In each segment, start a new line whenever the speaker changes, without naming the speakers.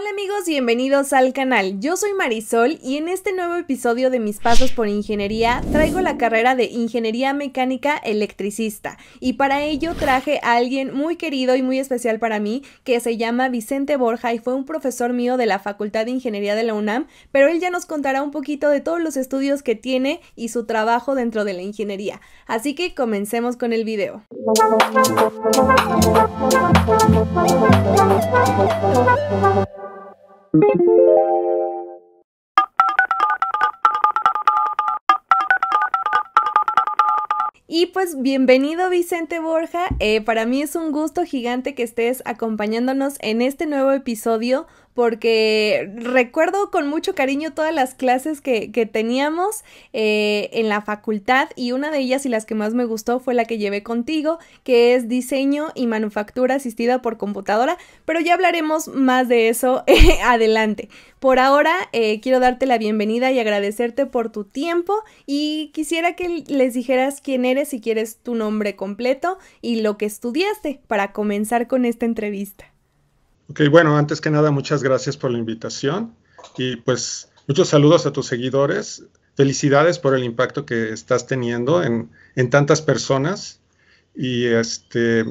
Hola amigos, bienvenidos al canal. Yo soy Marisol y en este nuevo episodio de Mis Pasos por Ingeniería traigo la carrera de Ingeniería Mecánica Electricista y para ello traje a alguien muy querido y muy especial para mí que se llama Vicente Borja y fue un profesor mío de la Facultad de Ingeniería de la UNAM, pero él ya nos contará un poquito de todos los estudios que tiene y su trabajo dentro de la ingeniería. Así que comencemos con el video. Y pues bienvenido Vicente Borja, eh, para mí es un gusto gigante que estés acompañándonos en este nuevo episodio porque recuerdo con mucho cariño todas las clases que, teníamos eh, en la facultad y una de ellas y las que más me gustó fue la que llevé contigo, que es diseño y manufactura asistida por computadora, pero ya hablaremos más de eso adelante. Por ahora eh, quiero darte la bienvenida y agradecerte por tu tiempo y quisiera que les dijeras quién eres si quieres tu nombre completo y lo que estudiaste para comenzar con esta entrevista.
Ok, bueno, antes que nada, muchas gracias por la invitación y pues muchos saludos a tus seguidores. Felicidades por el impacto que estás teniendo en, tantas personas. Y este,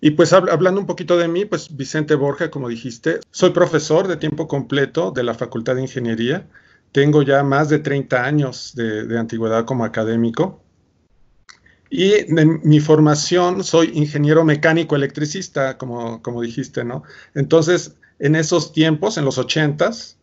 y pues hablando un poquito de mí, pues Vicente Borja, como dijiste, soy profesor de tiempo completo de la Facultad de Ingeniería. Tengo ya más de 30 años de antigüedad como académico. Y en mi formación soy ingeniero mecánico electricista, como, dijiste, ¿no? Entonces, en esos tiempos, en los 80s,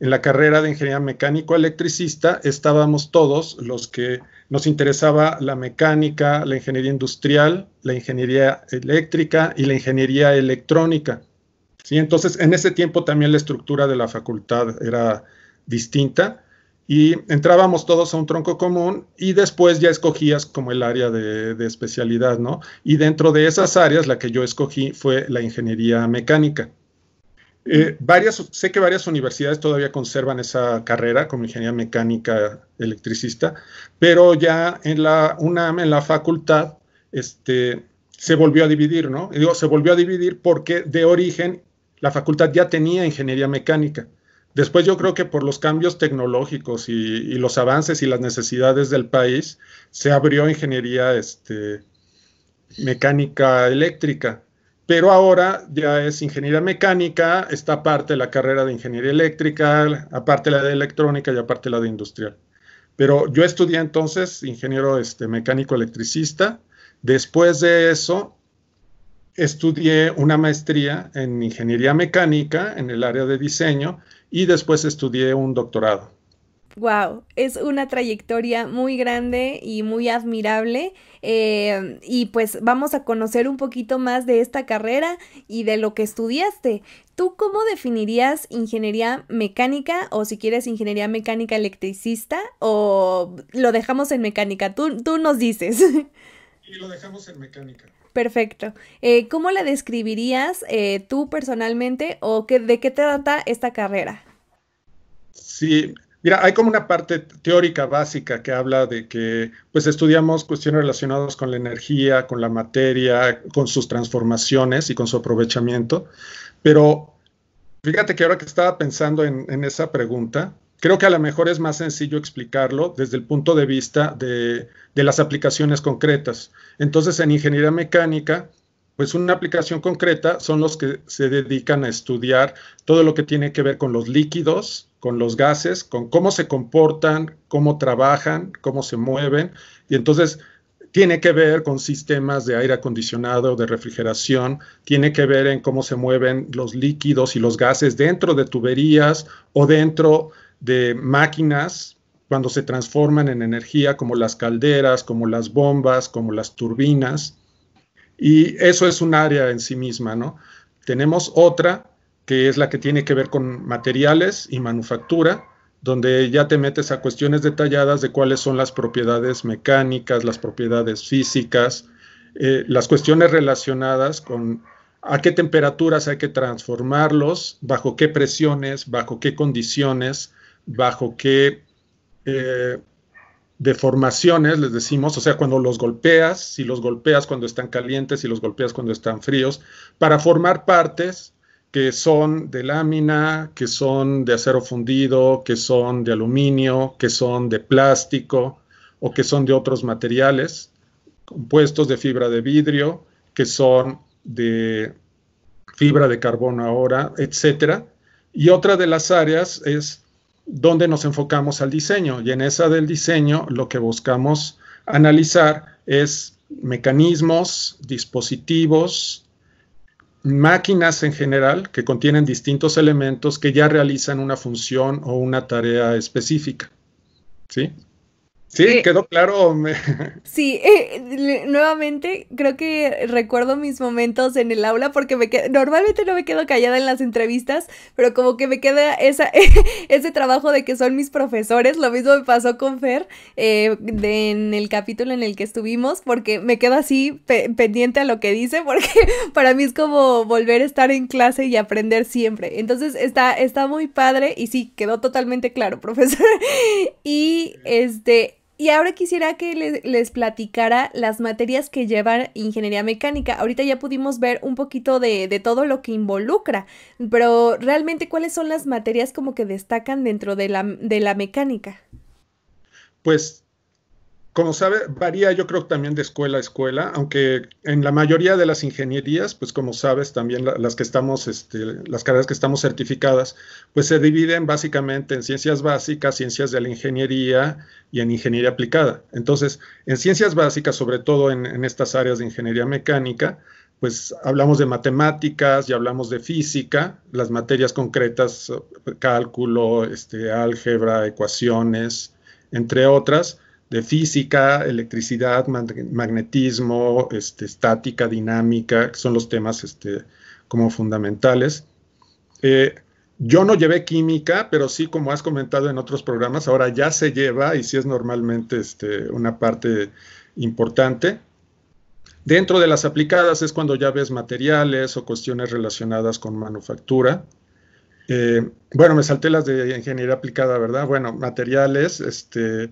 en la carrera de ingeniería mecánico electricista estábamos todos los que nos interesaba la mecánica, la ingeniería industrial, la ingeniería eléctrica y la ingeniería electrónica. ¿sí? Entonces, en ese tiempo también la estructura de la facultad era distinta y entrábamos todos a un tronco común y después ya escogías como el área de, especialidad, ¿no? Y dentro de esas áreas, la que yo escogí fue la ingeniería mecánica. Eh, varias, sé que varias universidades todavía conservan esa carrera como ingeniería mecánica electricista, pero ya en la UNAM, en la facultad, este, se volvió a dividir, ¿no? digo, se volvió a dividir porque de origen la facultad ya tenía ingeniería mecánica Después yo creo que por los cambios tecnológicos y, los avances y las necesidades del país, se abrió ingeniería este, mecánica eléctrica. Pero ahora ya es ingeniería mecánica, está aparte la carrera de ingeniería eléctrica, aparte la de electrónica y aparte la de industrial. Pero yo estudié entonces ingeniero este, mecánico electricista. Después de eso, estudié una maestría en ingeniería mecánica en el área de diseño y después estudié un doctorado.
Wow, es una trayectoria muy grande y muy admirable. Eh, y pues vamos a conocer un poquito más de esta carrera y de lo que estudiaste. ¿Tú cómo definirías ingeniería mecánica o si quieres ingeniería mecánica electricista o lo dejamos en mecánica? Tú, tú nos dices.
lo dejamos en mecánica.
Perfecto. Eh, ¿Cómo la describirías eh, tú personalmente o qué, de qué trata esta carrera?
Sí, mira, hay como una parte teórica básica que habla de que pues estudiamos cuestiones relacionadas con la energía, con la materia, con sus transformaciones y con su aprovechamiento, pero fíjate que ahora que estaba pensando en, en esa pregunta, Creo que a lo mejor es más sencillo explicarlo desde el punto de vista de, de las aplicaciones concretas. Entonces, en ingeniería mecánica, pues una aplicación concreta son los que se dedican a estudiar todo lo que tiene que ver con los líquidos, con los gases, con cómo se comportan, cómo trabajan, cómo se mueven. Y entonces tiene que ver con sistemas de aire acondicionado, de refrigeración, tiene que ver en cómo se mueven los líquidos y los gases dentro de tuberías o dentro de máquinas cuando se transforman en energía, como las calderas, como las bombas, como las turbinas. Y eso es un área en sí misma, ¿no? Tenemos otra que es la que tiene que ver con materiales y manufactura, donde ya te metes a cuestiones detalladas de cuáles son las propiedades mecánicas, las propiedades físicas, eh, las cuestiones relacionadas con a qué temperaturas hay que transformarlos, bajo qué presiones, bajo qué condiciones, bajo qué eh, deformaciones, les decimos, o sea, cuando los golpeas, si los golpeas cuando están calientes, y los golpeas cuando están fríos, para formar partes que son de lámina, que son de acero fundido, que son de aluminio, que son de plástico o que son de otros materiales, compuestos de fibra de vidrio, que son de fibra de carbono ahora, etcétera. Y otra de las áreas es donde nos enfocamos al diseño. Y en esa del diseño lo que buscamos analizar es mecanismos, dispositivos, máquinas en general que contienen distintos elementos que ya realizan una función o una tarea específica. ¿Sí? Sí, eh, quedó claro.
sí, eh, nuevamente creo que recuerdo mis momentos en el aula porque me normalmente no me quedo callada en las entrevistas, pero como que me queda esa, ese trabajo de que son mis profesores. Lo mismo me pasó con Fer eh, en el capítulo en el que estuvimos, porque me quedo así pendiente a lo que dice, porque para mí es como volver a estar en clase y aprender siempre. Entonces está, está muy padre y sí, quedó totalmente claro, profesor. y este y ahora quisiera que les, platicara las materias que llevan ingeniería mecánica. Ahorita ya pudimos ver un poquito de, de, todo lo que involucra, pero realmente cuáles son las materias como que destacan dentro de la, de la mecánica.
Pues como sabe, varía yo creo también de escuela a escuela, aunque en la mayoría de las ingenierías, pues como sabes, también las que estamos, este, las carreras que estamos certificadas, pues se dividen básicamente en ciencias básicas, ciencias de la ingeniería y en ingeniería aplicada. Entonces, en ciencias básicas, sobre todo en, estas áreas de ingeniería mecánica, pues hablamos de matemáticas y hablamos de física, las materias concretas, cálculo, este, álgebra, ecuaciones, entre otras de física, electricidad, magnetismo, este, estática, dinámica, que son los temas este, como fundamentales. Eh, yo no llevé química, pero sí, como has comentado en otros programas, ahora ya se lleva y sí es normalmente este, una parte importante. Dentro de las aplicadas es cuando ya ves materiales o cuestiones relacionadas con manufactura. Eh, bueno, me salté las de ingeniería aplicada, ¿verdad? Bueno, materiales, este,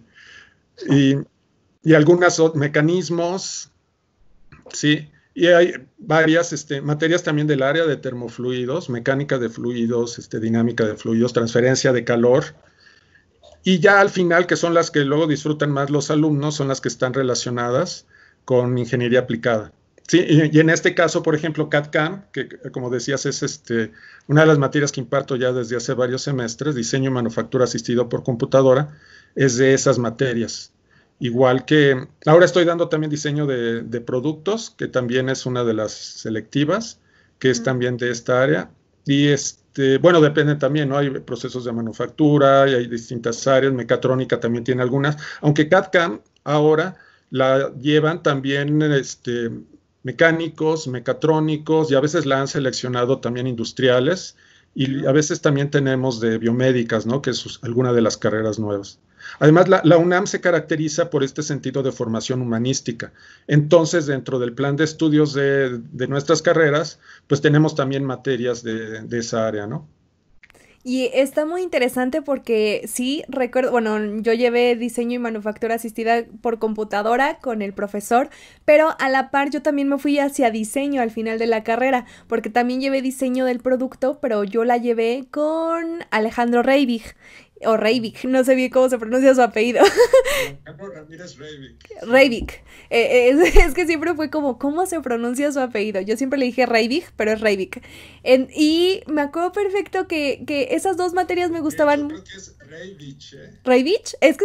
y, algunos mecanismos, sí, y hay varias este, materias también del área de termofluidos, mecánica de fluidos, este, dinámica de fluidos, transferencia de calor, y ya al final, que son las que luego disfrutan más los alumnos, son las que están relacionadas con ingeniería aplicada. Sí, y, en este caso, por ejemplo, CAD-CAM, que como decías es este, una de las materias que imparto ya desde hace varios semestres, diseño y manufactura asistido por computadora, es de esas materias. Igual que ahora estoy dando también diseño de, productos, que también es una de las selectivas, que es también de esta área. Y este, bueno, depende también, ¿no? Hay procesos de manufactura y hay distintas áreas, mecatrónica también tiene algunas, aunque CAD-CAM ahora la llevan también este, mecánicos, mecatrónicos y a veces la han seleccionado también industriales y a veces también tenemos de biomédicas, ¿no? Que es alguna de las carreras nuevas. Además, la, UNAM se caracteriza por este sentido de formación humanística. Entonces, dentro del plan de estudios de, nuestras carreras, pues tenemos también materias de, de esa área, ¿no?
Y está muy interesante porque sí, recuerdo, bueno, yo llevé diseño y manufactura asistida por computadora con el profesor, pero a la par yo también me fui hacia diseño al final de la carrera, porque también llevé diseño del producto, pero yo la llevé con Alejandro Reibig o Reivik, no sé bien cómo se pronuncia su apellido. Reivik. Eh, eh, es, que siempre fue como, ¿cómo se pronuncia su apellido? Yo siempre le dije Reivik, pero es Reivik. y me acuerdo perfecto que, que, esas dos materias me gustaban. Yo ¿eh? es que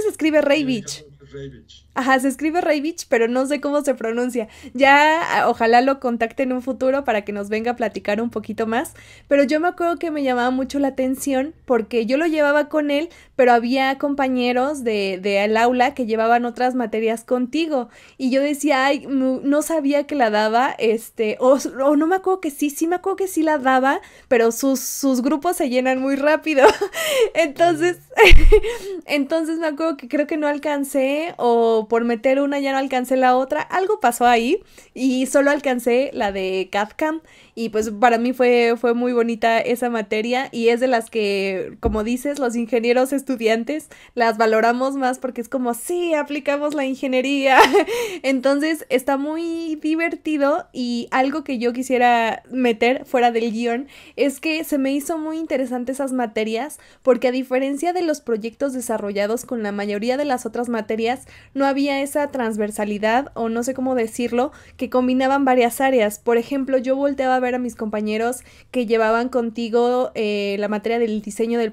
se escribe Reivich. Reivich. Ajá, se escribe Reyvich, pero no sé cómo se pronuncia. Ya ojalá lo contacte en un futuro para que nos venga a platicar un poquito más. Pero yo me acuerdo que me llamaba mucho la atención porque yo lo llevaba con él, pero había compañeros del de, el aula que llevaban otras materias contigo. Y yo decía, ay, no sabía que la daba, este, o, no me acuerdo que sí, sí me acuerdo que sí la daba, pero sus, sus grupos se llenan muy rápido. entonces, entonces me acuerdo que creo que no alcancé o por meter una ya no alcancé la otra, algo pasó ahí y solo alcancé la de CADCAM y pues para mí fue, fue muy bonita esa materia y es de las que, como dices, los ingenieros estudiantes las valoramos más porque es como, sí, aplicamos la ingeniería. Entonces está muy divertido y algo que yo quisiera meter fuera del guión es que se me hizo muy interesante esas materias porque a diferencia de los proyectos desarrollados con la mayoría de las otras materias, no había esa transversalidad o no sé cómo decirlo que combinaban varias áreas. Por ejemplo, yo volteaba a ver a mis compañeros que llevaban contigo eh, la materia del diseño del,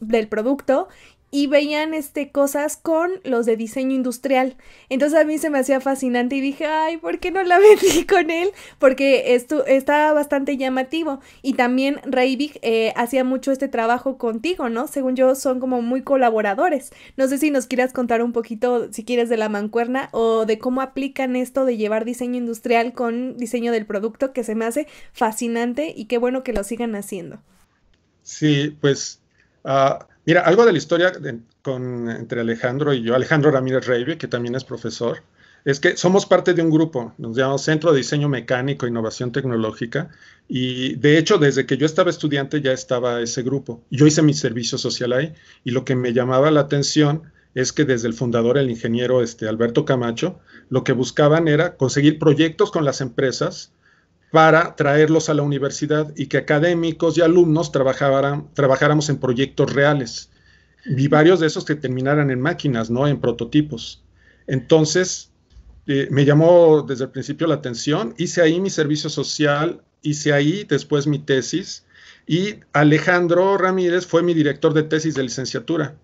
del producto y veían este, cosas con los de diseño industrial. Entonces a mí se me hacía fascinante y dije, ay, ¿por qué no la vendí con él? Porque esto está bastante llamativo. Y también rey eh, hacía mucho este trabajo contigo, ¿no? Según yo, son como muy colaboradores. No sé si nos quieras contar un poquito, si quieres, de la mancuerna o de cómo aplican esto de llevar diseño industrial con diseño del producto, que se me hace fascinante y qué bueno que lo sigan haciendo.
Sí, pues... Ah, Mira, algo de la historia entre Alejandro y yo, Alejandro Ramírez reybe que también es profesor, es que somos parte de un grupo, nos llamamos Centro de Diseño Mecánico e Innovación Tecnológica, y de hecho desde que yo estaba estudiante ya estaba ese grupo. Yo hice mi servicio social ahí y lo que me llamaba la atención es que desde el fundador, el ingeniero este, Alberto Camacho, lo que buscaban era conseguir proyectos con las empresas para traerlos a la universidad y que académicos y alumnos trabajaran, trabajáramos en proyectos reales. Vi varios de esos que terminaran en máquinas, no en prototipos. Entonces, eh, me llamó desde el principio la atención, hice ahí mi servicio social, hice ahí después mi tesis y Alejandro Ramírez fue mi director de tesis de licenciatura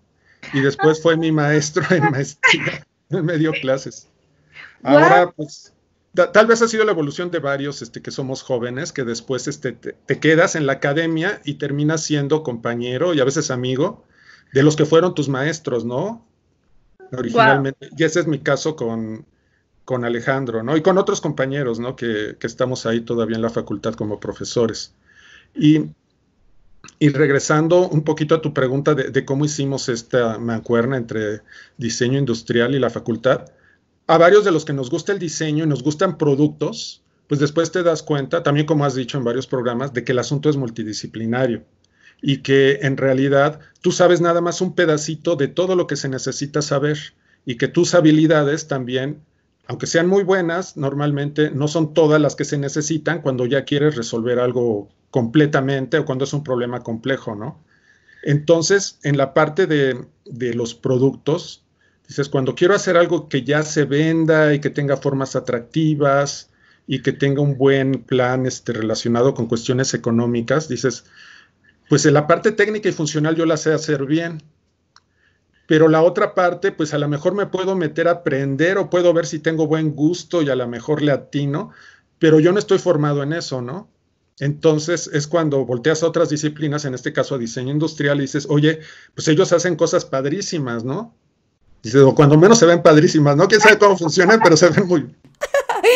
y después fue mi maestro en maestría, me dio clases. Ahora pues tal vez ha sido la evolución de varios este, que somos jóvenes, que después este, te, quedas en la academia y terminas siendo compañero y a veces amigo de los que fueron tus maestros, ¿no? Originalmente. Y ese es mi caso con, Alejandro, ¿no? Y con otros compañeros, ¿no? Que, estamos ahí todavía en la facultad como profesores. Y, regresando un poquito a tu pregunta de, de, cómo hicimos esta mancuerna entre diseño industrial y la facultad, a varios de los que nos gusta el diseño y nos gustan productos, pues después te das cuenta, también como has dicho en varios programas, de que el asunto es multidisciplinario y que en realidad tú sabes nada más un pedacito de todo lo que se necesita saber y que tus habilidades también, aunque sean muy buenas, normalmente no son todas las que se necesitan cuando ya quieres resolver algo completamente o cuando es un problema complejo, ¿no? Entonces, en la parte de, de los productos, Dices, cuando quiero hacer algo que ya se venda y que tenga formas atractivas y que tenga un buen plan este, relacionado con cuestiones económicas, dices, pues en la parte técnica y funcional yo la sé hacer bien, pero la otra parte, pues a lo mejor me puedo meter a aprender o puedo ver si tengo buen gusto y a lo mejor le atino, pero yo no estoy formado en eso, ¿no? Entonces es cuando volteas a otras disciplinas, en este caso a diseño industrial, y dices, oye, pues ellos hacen cosas padrísimas, ¿no? dice o cuando menos se ven padrísimas, ¿no? Quién sabe cómo funcionan, pero se ven muy.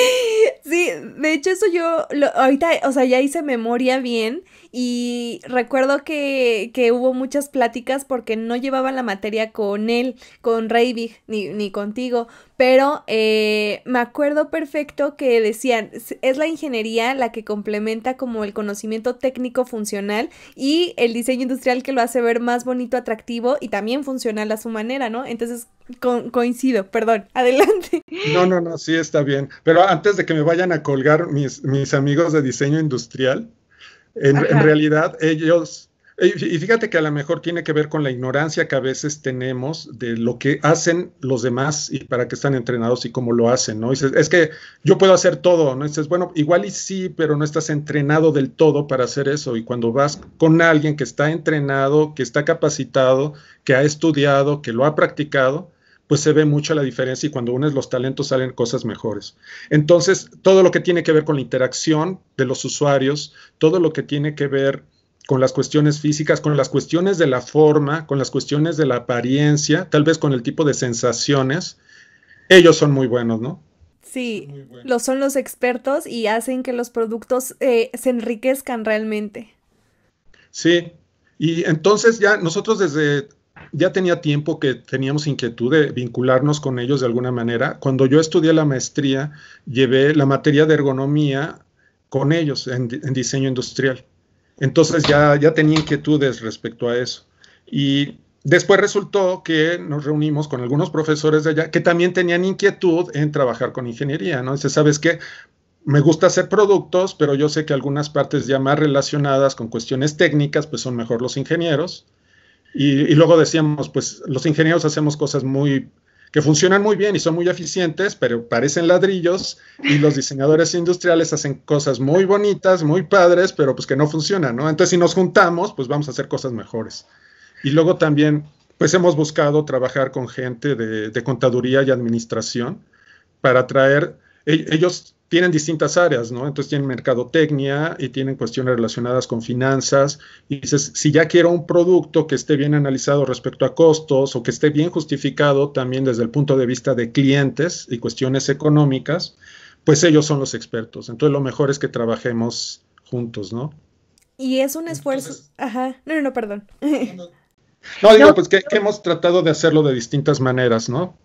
Sí, de hecho eso yo ahorita, o sea, ya hice memoria bien y recuerdo que, que, hubo muchas pláticas porque no llevaba la materia con él, con Reivig, ni, ni contigo, pero eh, me acuerdo perfecto que decían, es la ingeniería la que complementa como el conocimiento técnico funcional y el diseño industrial que lo hace ver más bonito, atractivo y también funcional a su manera, ¿no? Entonces coincido, perdón, adelante.
No, no, no, sí está bien. Pero antes de que me vayan a colgar mis, mis amigos de diseño industrial, en realidad ellos eh, y fíjate que a lo mejor tiene que ver con la ignorancia que a veces tenemos de lo que hacen los demás y para qué están entrenados y cómo lo hacen, ¿no? es que yo puedo hacer todo, ¿no? Y dices, bueno, igual y sí, pero no estás entrenado del todo para hacer eso. Y cuando vas con alguien que está entrenado, que está capacitado, que ha estudiado, que lo ha practicado, pues se ve mucho la diferencia y cuando unes los talentos salen cosas mejores. Entonces, todo lo que tiene que ver con la interacción de los usuarios, todo lo que tiene que ver con las cuestiones físicas, con las cuestiones de la forma, con las cuestiones de la apariencia, tal vez con el tipo de sensaciones, ellos son muy buenos, ¿no?
Sí, lo son los expertos y hacen que los productos eh, se enriquezcan realmente.
Sí, y entonces ya nosotros desde, ya tenía tiempo que teníamos inquietud de vincularnos con ellos de alguna manera. Cuando yo estudié la maestría, llevé la materia de ergonomía con ellos en diseño industrial. Entonces ya, ya tenía inquietudes respecto a eso. Y después resultó que nos reunimos con algunos profesores de allá que también tenían inquietud en trabajar con ingeniería, ¿no? Dice, ¿sabes qué? Me gusta hacer productos, pero yo sé que algunas partes ya más relacionadas con cuestiones técnicas, pues son mejor los ingenieros. Y, y luego decíamos, pues los ingenieros hacemos cosas muy que funcionan muy bien y son muy eficientes, pero parecen ladrillos y los diseñadores industriales hacen cosas muy bonitas, muy padres, pero pues que no funcionan, ¿no? Entonces si nos juntamos, pues vamos a hacer cosas mejores. Y luego también, pues hemos buscado trabajar con gente de, de contaduría y administración para traer, e, ellos tienen distintas áreas, ¿no? Entonces tienen mercadotecnia y tienen cuestiones relacionadas con finanzas. Y dices, si ya quiero un producto que esté bien analizado respecto a costos o que esté bien justificado también desde el punto de vista de clientes y cuestiones económicas, pues ellos son los expertos. Entonces lo mejor es que trabajemos juntos, ¿no?
Y es un esfuerzo. Ajá. No, no, no, perdón. No,
digo, pues que hemos tratado de hacerlo de distintas maneras, ¿no?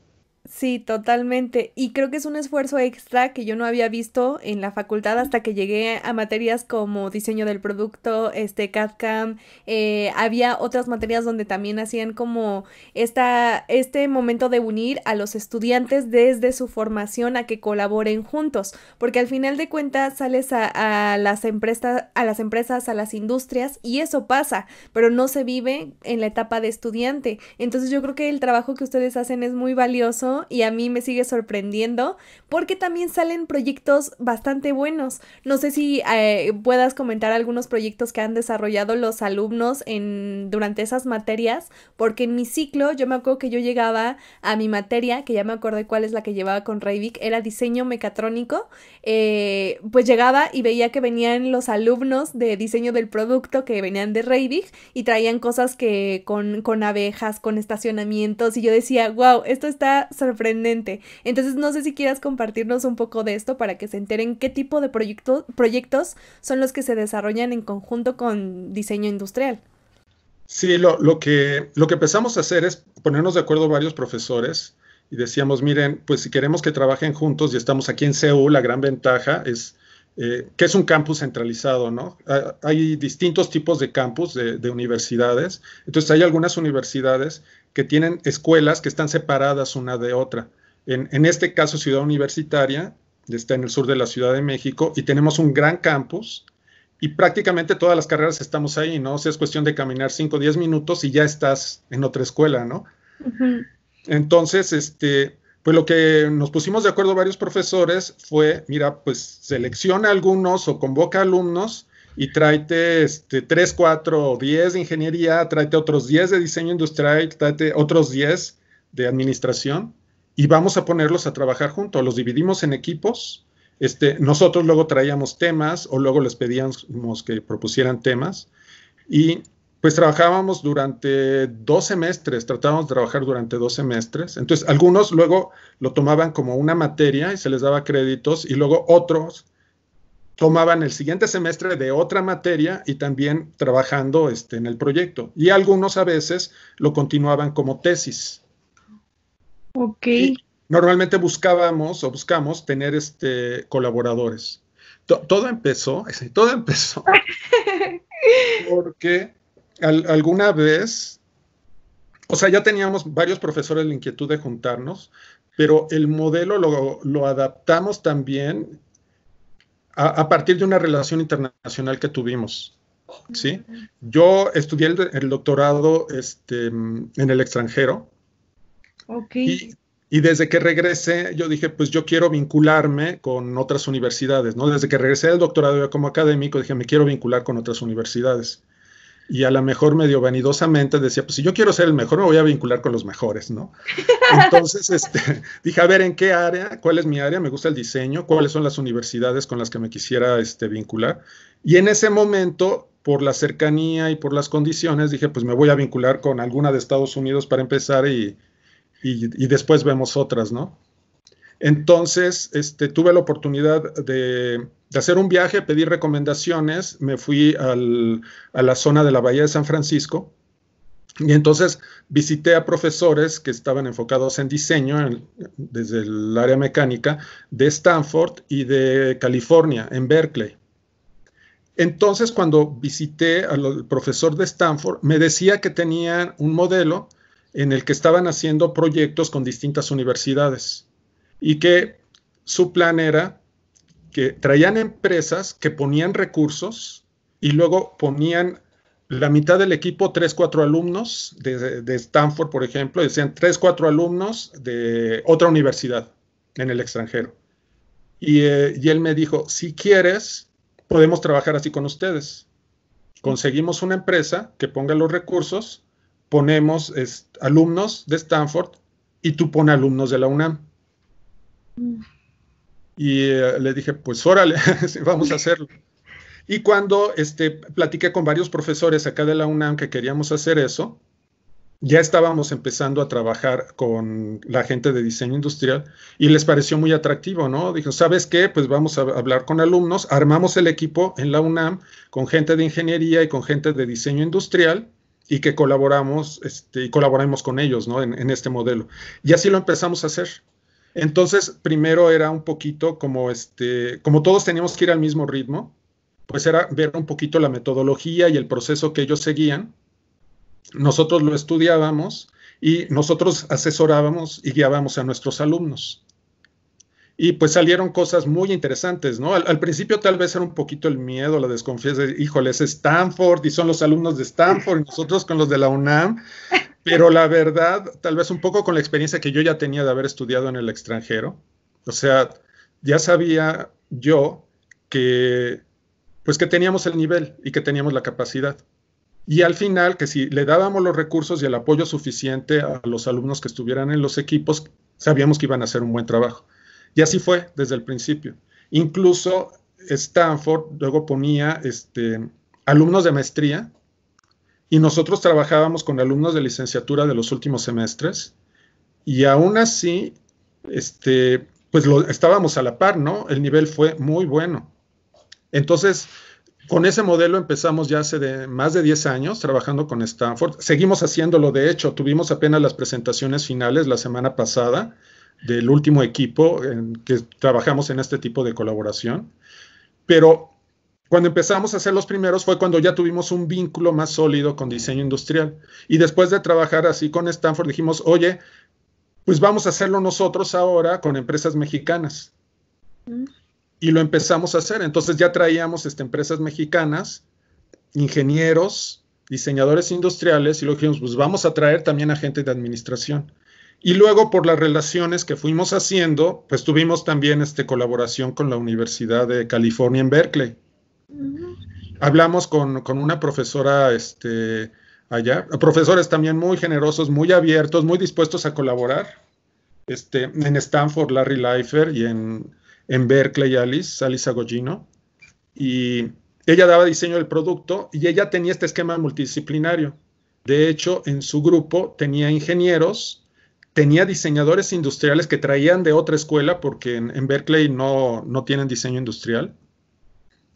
Sí, totalmente. Y creo que es un esfuerzo extra que yo no había visto en la facultad hasta que llegué a materias como diseño del producto, este cad eh, había otras materias donde también hacían como esta, este momento de unir a los estudiantes desde su formación a que colaboren juntos. Porque al final de cuentas sales a las, empresas, a las empresas, a las industrias y eso pasa, pero no se vive en la etapa de estudiante. Entonces yo creo que el trabajo que ustedes hacen es muy valioso y a mí me sigue sorprendiendo porque también salen proyectos bastante buenos. No sé si eh, puedas comentar algunos proyectos que han desarrollado los alumnos en, durante esas materias, porque en mi ciclo yo me acuerdo que yo llegaba a mi materia, que ya me acordé cuál es la que llevaba con Reivik, era diseño mecatrónico, eh, pues llegaba y veía que venían los alumnos de diseño del producto que venían de Reivik y traían cosas que con, con abejas, con estacionamientos y yo decía, wow, esto está entonces no sé si quieras compartirnos un poco de esto para que se enteren qué tipo de proyectos son los que se desarrollan en conjunto con diseño industrial.
Sí, lo, que, lo que empezamos a hacer es ponernos de acuerdo varios profesores y decíamos, miren, pues si queremos que trabajen juntos y estamos aquí en CEU, la gran ventaja es eh, que es un campus centralizado, ¿no? Ah, hay distintos tipos de campus de, de, universidades. Entonces hay algunas universidades que tienen escuelas que están separadas una de otra. En, este caso, Ciudad Universitaria está en el sur de la Ciudad de México y tenemos un gran campus y prácticamente todas las carreras estamos ahí, ¿no? O sea, es cuestión de caminar 5 o 10 minutos y ya estás en otra escuela, ¿no? Entonces, este, pues lo que nos pusimos de acuerdo varios profesores fue, mira, pues selecciona algunos o convoca alumnos y tráete este, 3, 4 10 de ingeniería, tráete otros 10 de diseño industrial, tráete otros 10 de administración y vamos a ponerlos a trabajar juntos. Los dividimos en equipos. Este, nosotros luego traíamos temas o luego les pedíamos que propusieran temas y pues trabajábamos durante dos semestres, tratábamos de trabajar durante dos semestres. Entonces, algunos luego lo tomaban como una materia y se les daba créditos y luego otros tomaban el siguiente semestre de otra materia y también trabajando este, en el proyecto. Y algunos a veces lo continuaban como tesis. Ok. normalmente buscábamos o buscamos tener este, colaboradores. todo empezó, todo empezó porque alguna vez, o sea, ya teníamos varios profesores la inquietud de juntarnos, pero el modelo lo, lo adaptamos también a, partir de una relación internacional que tuvimos. ¿sí? Yo estudié el, doctorado este, en el extranjero.
Okay.
Y, desde que regresé, yo dije, pues yo quiero vincularme con otras universidades, ¿no? Desde que regresé del doctorado como académico, dije, me quiero vincular con otras universidades y a lo mejor medio vanidosamente decía, pues si yo quiero ser el mejor, me voy a vincular con los mejores, ¿no? Entonces, este, dije, a ver, ¿en qué área? ¿Cuál es mi área? Me gusta el diseño, ¿cuáles son las universidades con las que me quisiera este, vincular? Y en ese momento, por la cercanía y por las condiciones, dije, pues me voy a vincular con alguna de Estados Unidos para empezar y después vemos otras, ¿no? Entonces, este, tuve la oportunidad de, hacer un viaje, pedí recomendaciones, me fui a la zona de la Bahía de San Francisco y entonces visité a profesores que estaban enfocados en diseño desde el área mecánica de Stanford y de California, en Berkeley. Entonces, cuando visité al profesor de Stanford, me decía que tenían un modelo en el que estaban haciendo proyectos con distintas universidades y que su plan era que traían empresas que ponían recursos y luego ponían la mitad del equipo, tres, cuatro alumnos de, Stanford, por ejemplo, decían tres, cuatro alumnos de otra universidad en el extranjero. Eh, y, él me dijo, si quieres, podemos trabajar así con ustedes. Conseguimos una empresa que ponga los recursos, ponemos alumnos de Stanford y tú pon alumnos de la UNAM. Y eh, le dije, pues órale, vamos a hacerlo. Y cuando este, platiqué con varios profesores acá de la UNAM que queríamos hacer eso, ya estábamos empezando a trabajar con la gente de diseño industrial y les pareció muy atractivo, ¿no? Dijo, ¿sabes qué? Pues vamos a hablar con alumnos, armamos el equipo en la UNAM con gente de ingeniería y con gente de diseño industrial y que colaboramos este, y colaboremos con ellos, ¿no? en este modelo. Y así lo empezamos a hacer. Entonces, primero era un poquito como este, como todos teníamos que ir al mismo ritmo, pues era ver un poquito la metodología y el proceso que ellos seguían. Nosotros lo estudiábamos y nosotros asesorábamos y guiábamos a nuestros alumnos. Y pues salieron cosas muy interesantes, ¿no? Al, principio tal vez era un poquito el miedo, la desconfianza, híjole, es Stanford y son los alumnos de Stanford y nosotros con los de la UNAM. Pero la verdad, tal vez un poco con la experiencia que yo ya tenía de haber estudiado en el extranjero, o sea, ya sabía yo que pues que teníamos el nivel y que teníamos la capacidad. Y al final, que si le dábamos los recursos y el apoyo suficiente a los alumnos que estuvieran en los equipos, sabíamos que iban a hacer un buen trabajo. Y así fue desde el principio. Incluso Stanford luego ponía este, alumnos de maestría y nosotros trabajábamos con alumnos de licenciatura de los últimos semestres y aún así, este, pues lo, estábamos a la par, ¿no? El nivel fue muy bueno. Entonces, con ese modelo empezamos ya hace de, más de 10 años trabajando con Stanford. Seguimos haciéndolo, de hecho, tuvimos apenas las presentaciones finales la semana pasada del último equipo en que trabajamos en este tipo de colaboración. Pero cuando empezamos a hacer los primeros fue cuando ya tuvimos un vínculo más sólido con diseño industrial. Y después de trabajar así con Stanford, dijimos, oye, pues vamos a hacerlo nosotros ahora con empresas mexicanas. Mm. Y lo empezamos a hacer. Entonces ya traíamos este, empresas mexicanas, ingenieros, diseñadores industriales, y lo dijimos, pues vamos a traer también a gente de administración. Y luego por las relaciones que fuimos haciendo, pues tuvimos también este, colaboración con la Universidad de California en Berkeley. Hablamos con, una profesora este, allá, profesores también muy generosos, muy abiertos, muy dispuestos a colaborar. Este, en Stanford, Larry Leifer y en, Berkeley, Alice, Alice Agogino. Y ella daba diseño del producto y ella tenía este esquema multidisciplinario. De hecho, en su grupo tenía ingenieros, tenía diseñadores industriales que traían de otra escuela porque en, Berkeley no, no tienen diseño industrial.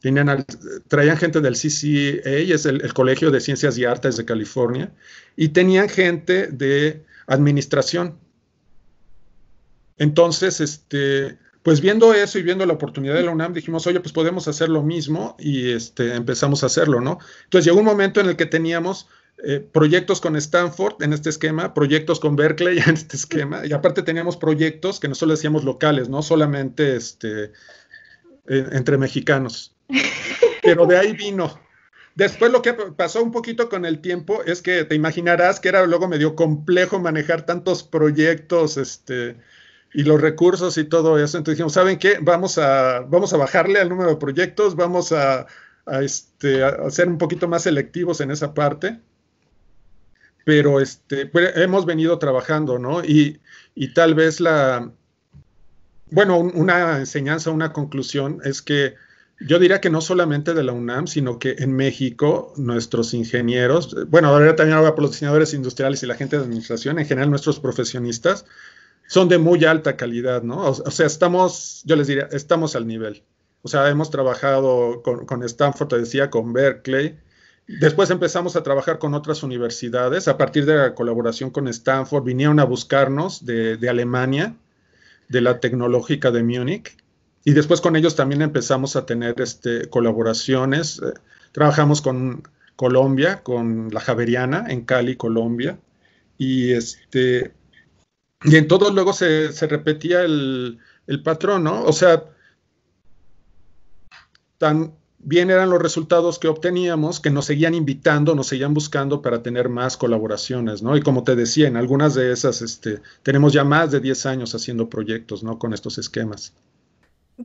Tenían traían gente del CCA, es el, Colegio de Ciencias y Artes de California, y tenían gente de administración. Entonces, este, pues viendo eso y viendo la oportunidad de la UNAM, dijimos, oye, pues podemos hacer lo mismo y este, empezamos a hacerlo, ¿no? Entonces llegó un momento en el que teníamos eh, proyectos con Stanford en este esquema, proyectos con Berkeley en este esquema, y aparte teníamos proyectos que no nosotros hacíamos locales, no solamente este, entre mexicanos. Pero de ahí vino. Después lo que pasó un poquito con el tiempo es que te imaginarás que era luego medio complejo manejar tantos proyectos este, y los recursos y todo eso. Entonces dijimos, ¿saben qué? Vamos a, vamos a bajarle al número de proyectos, vamos a, este, ser un poquito más selectivos en esa parte. Pero este, pues, hemos venido trabajando, ¿no? Y, y tal vez la, bueno, una enseñanza, una conclusión es que yo diría que no solamente de la UNAM, sino que en México nuestros ingenieros, bueno, ahora también habla por los diseñadores industriales y la gente de administración, en general nuestros profesionistas, son de muy alta calidad, ¿no? O, sea, estamos, yo les diría, estamos al nivel. O sea, hemos trabajado con, Stanford, te decía, con Berkeley. Después empezamos a trabajar con otras universidades. A partir de la colaboración con Stanford, vinieron a buscarnos de, de Alemania, de la Tecnológica de Múnich y después con ellos también empezamos a tener este, colaboraciones. Eh, trabajamos con Colombia, con la Javeriana en Cali, Colombia. Y, este, y en todo luego se, repetía el, patrón, ¿no? O sea, tan bien eran los resultados que obteníamos que nos seguían invitando, nos seguían buscando para tener más colaboraciones, ¿no? Y como te decía, en algunas de esas este, tenemos ya más de 10 años haciendo proyectos, ¿no? Con estos esquemas.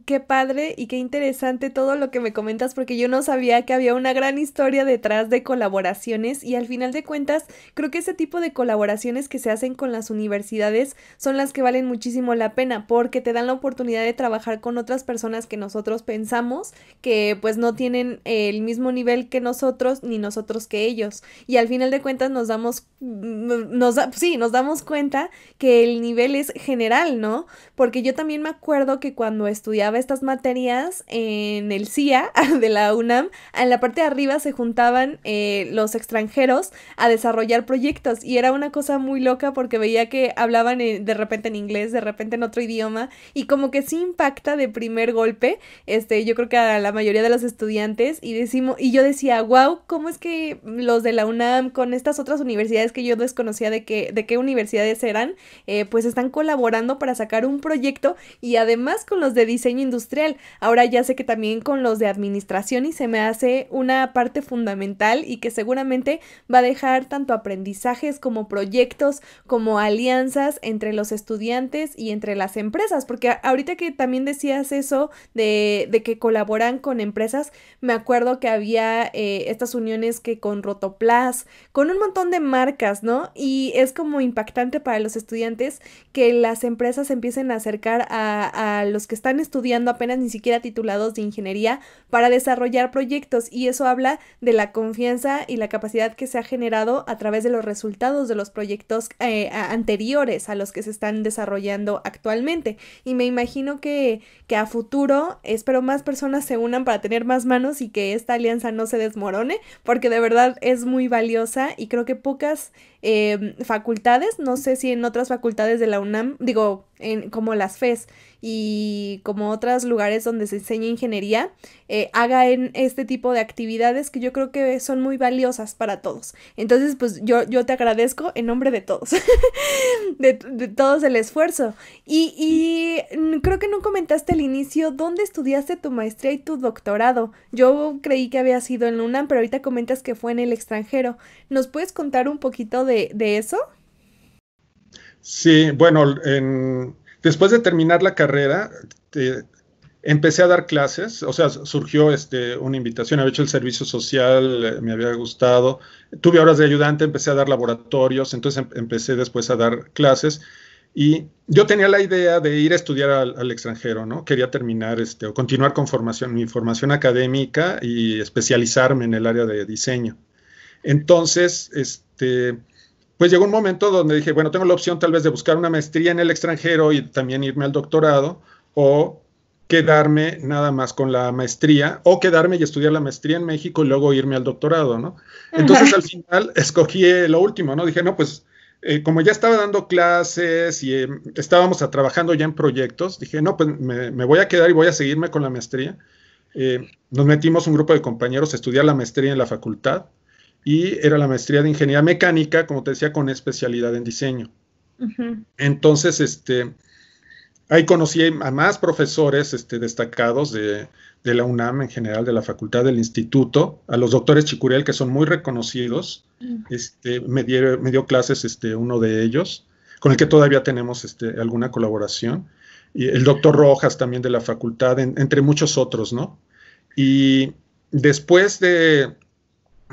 Qué padre y qué interesante todo lo que me comentas porque yo no sabía que había una gran historia detrás de colaboraciones y al final de cuentas creo que ese tipo de colaboraciones que se hacen con las universidades son las que valen muchísimo la pena porque te dan la oportunidad de trabajar con otras personas que nosotros pensamos que pues no tienen eh, el mismo nivel que nosotros ni nosotros que ellos y al final de cuentas nos damos mm, mm, nos da, sí, nos damos cuenta que el nivel es general, ¿no? Porque yo también me acuerdo que cuando estudié estas materias en el CIA de la UNAM, en la parte de arriba se juntaban eh, los extranjeros a desarrollar proyectos y era una cosa muy loca porque veía que hablaban eh, de repente en inglés, de repente en otro idioma y como que sí impacta de primer golpe, este, yo creo que a la mayoría de los estudiantes y decimos, y yo decía, wow, ¿cómo es que los de la UNAM con estas otras universidades que yo desconocía de, que, de qué universidades eran, eh, pues están colaborando para sacar un proyecto y además con los de diseño industrial. Ahora ya sé que también con los de administración y se me hace una parte fundamental y que seguramente va a dejar tanto aprendizajes como proyectos, como alianzas entre los estudiantes y entre las empresas, porque ahorita que también decías eso de, que colaboran con empresas, me acuerdo que había eh, estas uniones que con Rotoplas, con un montón de marcas, ¿no? Y es como impactante para los estudiantes que las empresas empiecen a acercar a, a los que están estudiando estudiando apenas ni siquiera titulados de ingeniería para desarrollar proyectos y eso habla de la confianza y la capacidad que se ha generado a través de los resultados de los proyectos eh, anteriores a los que se están desarrollando actualmente. Y me imagino que, a futuro espero más personas se unan para tener más manos y que esta alianza no se desmorone porque de verdad es muy valiosa y creo que pocas eh, facultades, no sé si en otras facultades de la UNAM, digo, en, como las FES, y como otros lugares donde se enseña ingeniería, eh, haga en este tipo de actividades que yo creo que son muy valiosas para todos. Entonces, pues yo, yo te agradezco en nombre de todos, de, de, todos el esfuerzo. Y, creo que no comentaste al inicio dónde estudiaste tu maestría y tu doctorado. Yo creí que había sido en UNAM, pero ahorita comentas que fue en el extranjero. ¿Nos puedes contar un poquito de eso?
Sí, bueno, en, Después de terminar la carrera, empecé a dar clases, o sea, surgió este, una invitación, había hecho el servicio social, eh, me había gustado, tuve horas de ayudante, empecé a dar laboratorios, entonces em, empecé después a dar clases. Y yo tenía la idea de ir a estudiar al, extranjero, ¿no? Quería terminar este, o continuar con formación, mi formación académica y especializarme en el área de diseño. Entonces, este, pues llegó un momento donde dije, bueno, tengo la opción tal vez de buscar una maestría en el extranjero y también irme al doctorado o quedarme nada más con la maestría o quedarme y estudiar la maestría en México y luego irme al doctorado, ¿no? Entonces al final escogí eh, lo último, ¿no? Dije, no, pues eh, como ya estaba dando clases y em, estábamos trabajando ya en proyectos, dije, no, pues me, voy a quedar y voy a seguirme con la maestría. Eh, nos metimos un grupo de compañeros a estudiar la maestría en la facultad y era la maestría de ingeniería mecánica, como te decía, con especialidad en diseño. Entonces, este, ahí conocí a más profesores este, destacados de, la UNAM en general, de la facultad, del instituto, a los doctores Chicuriel, que son muy reconocidos. Mm. este, me, dio, clases este, uno de ellos, con el que todavía tenemos este, alguna colaboración. Y el doctor Rojas también de la facultad, entre muchos otros, ¿no? Y después de,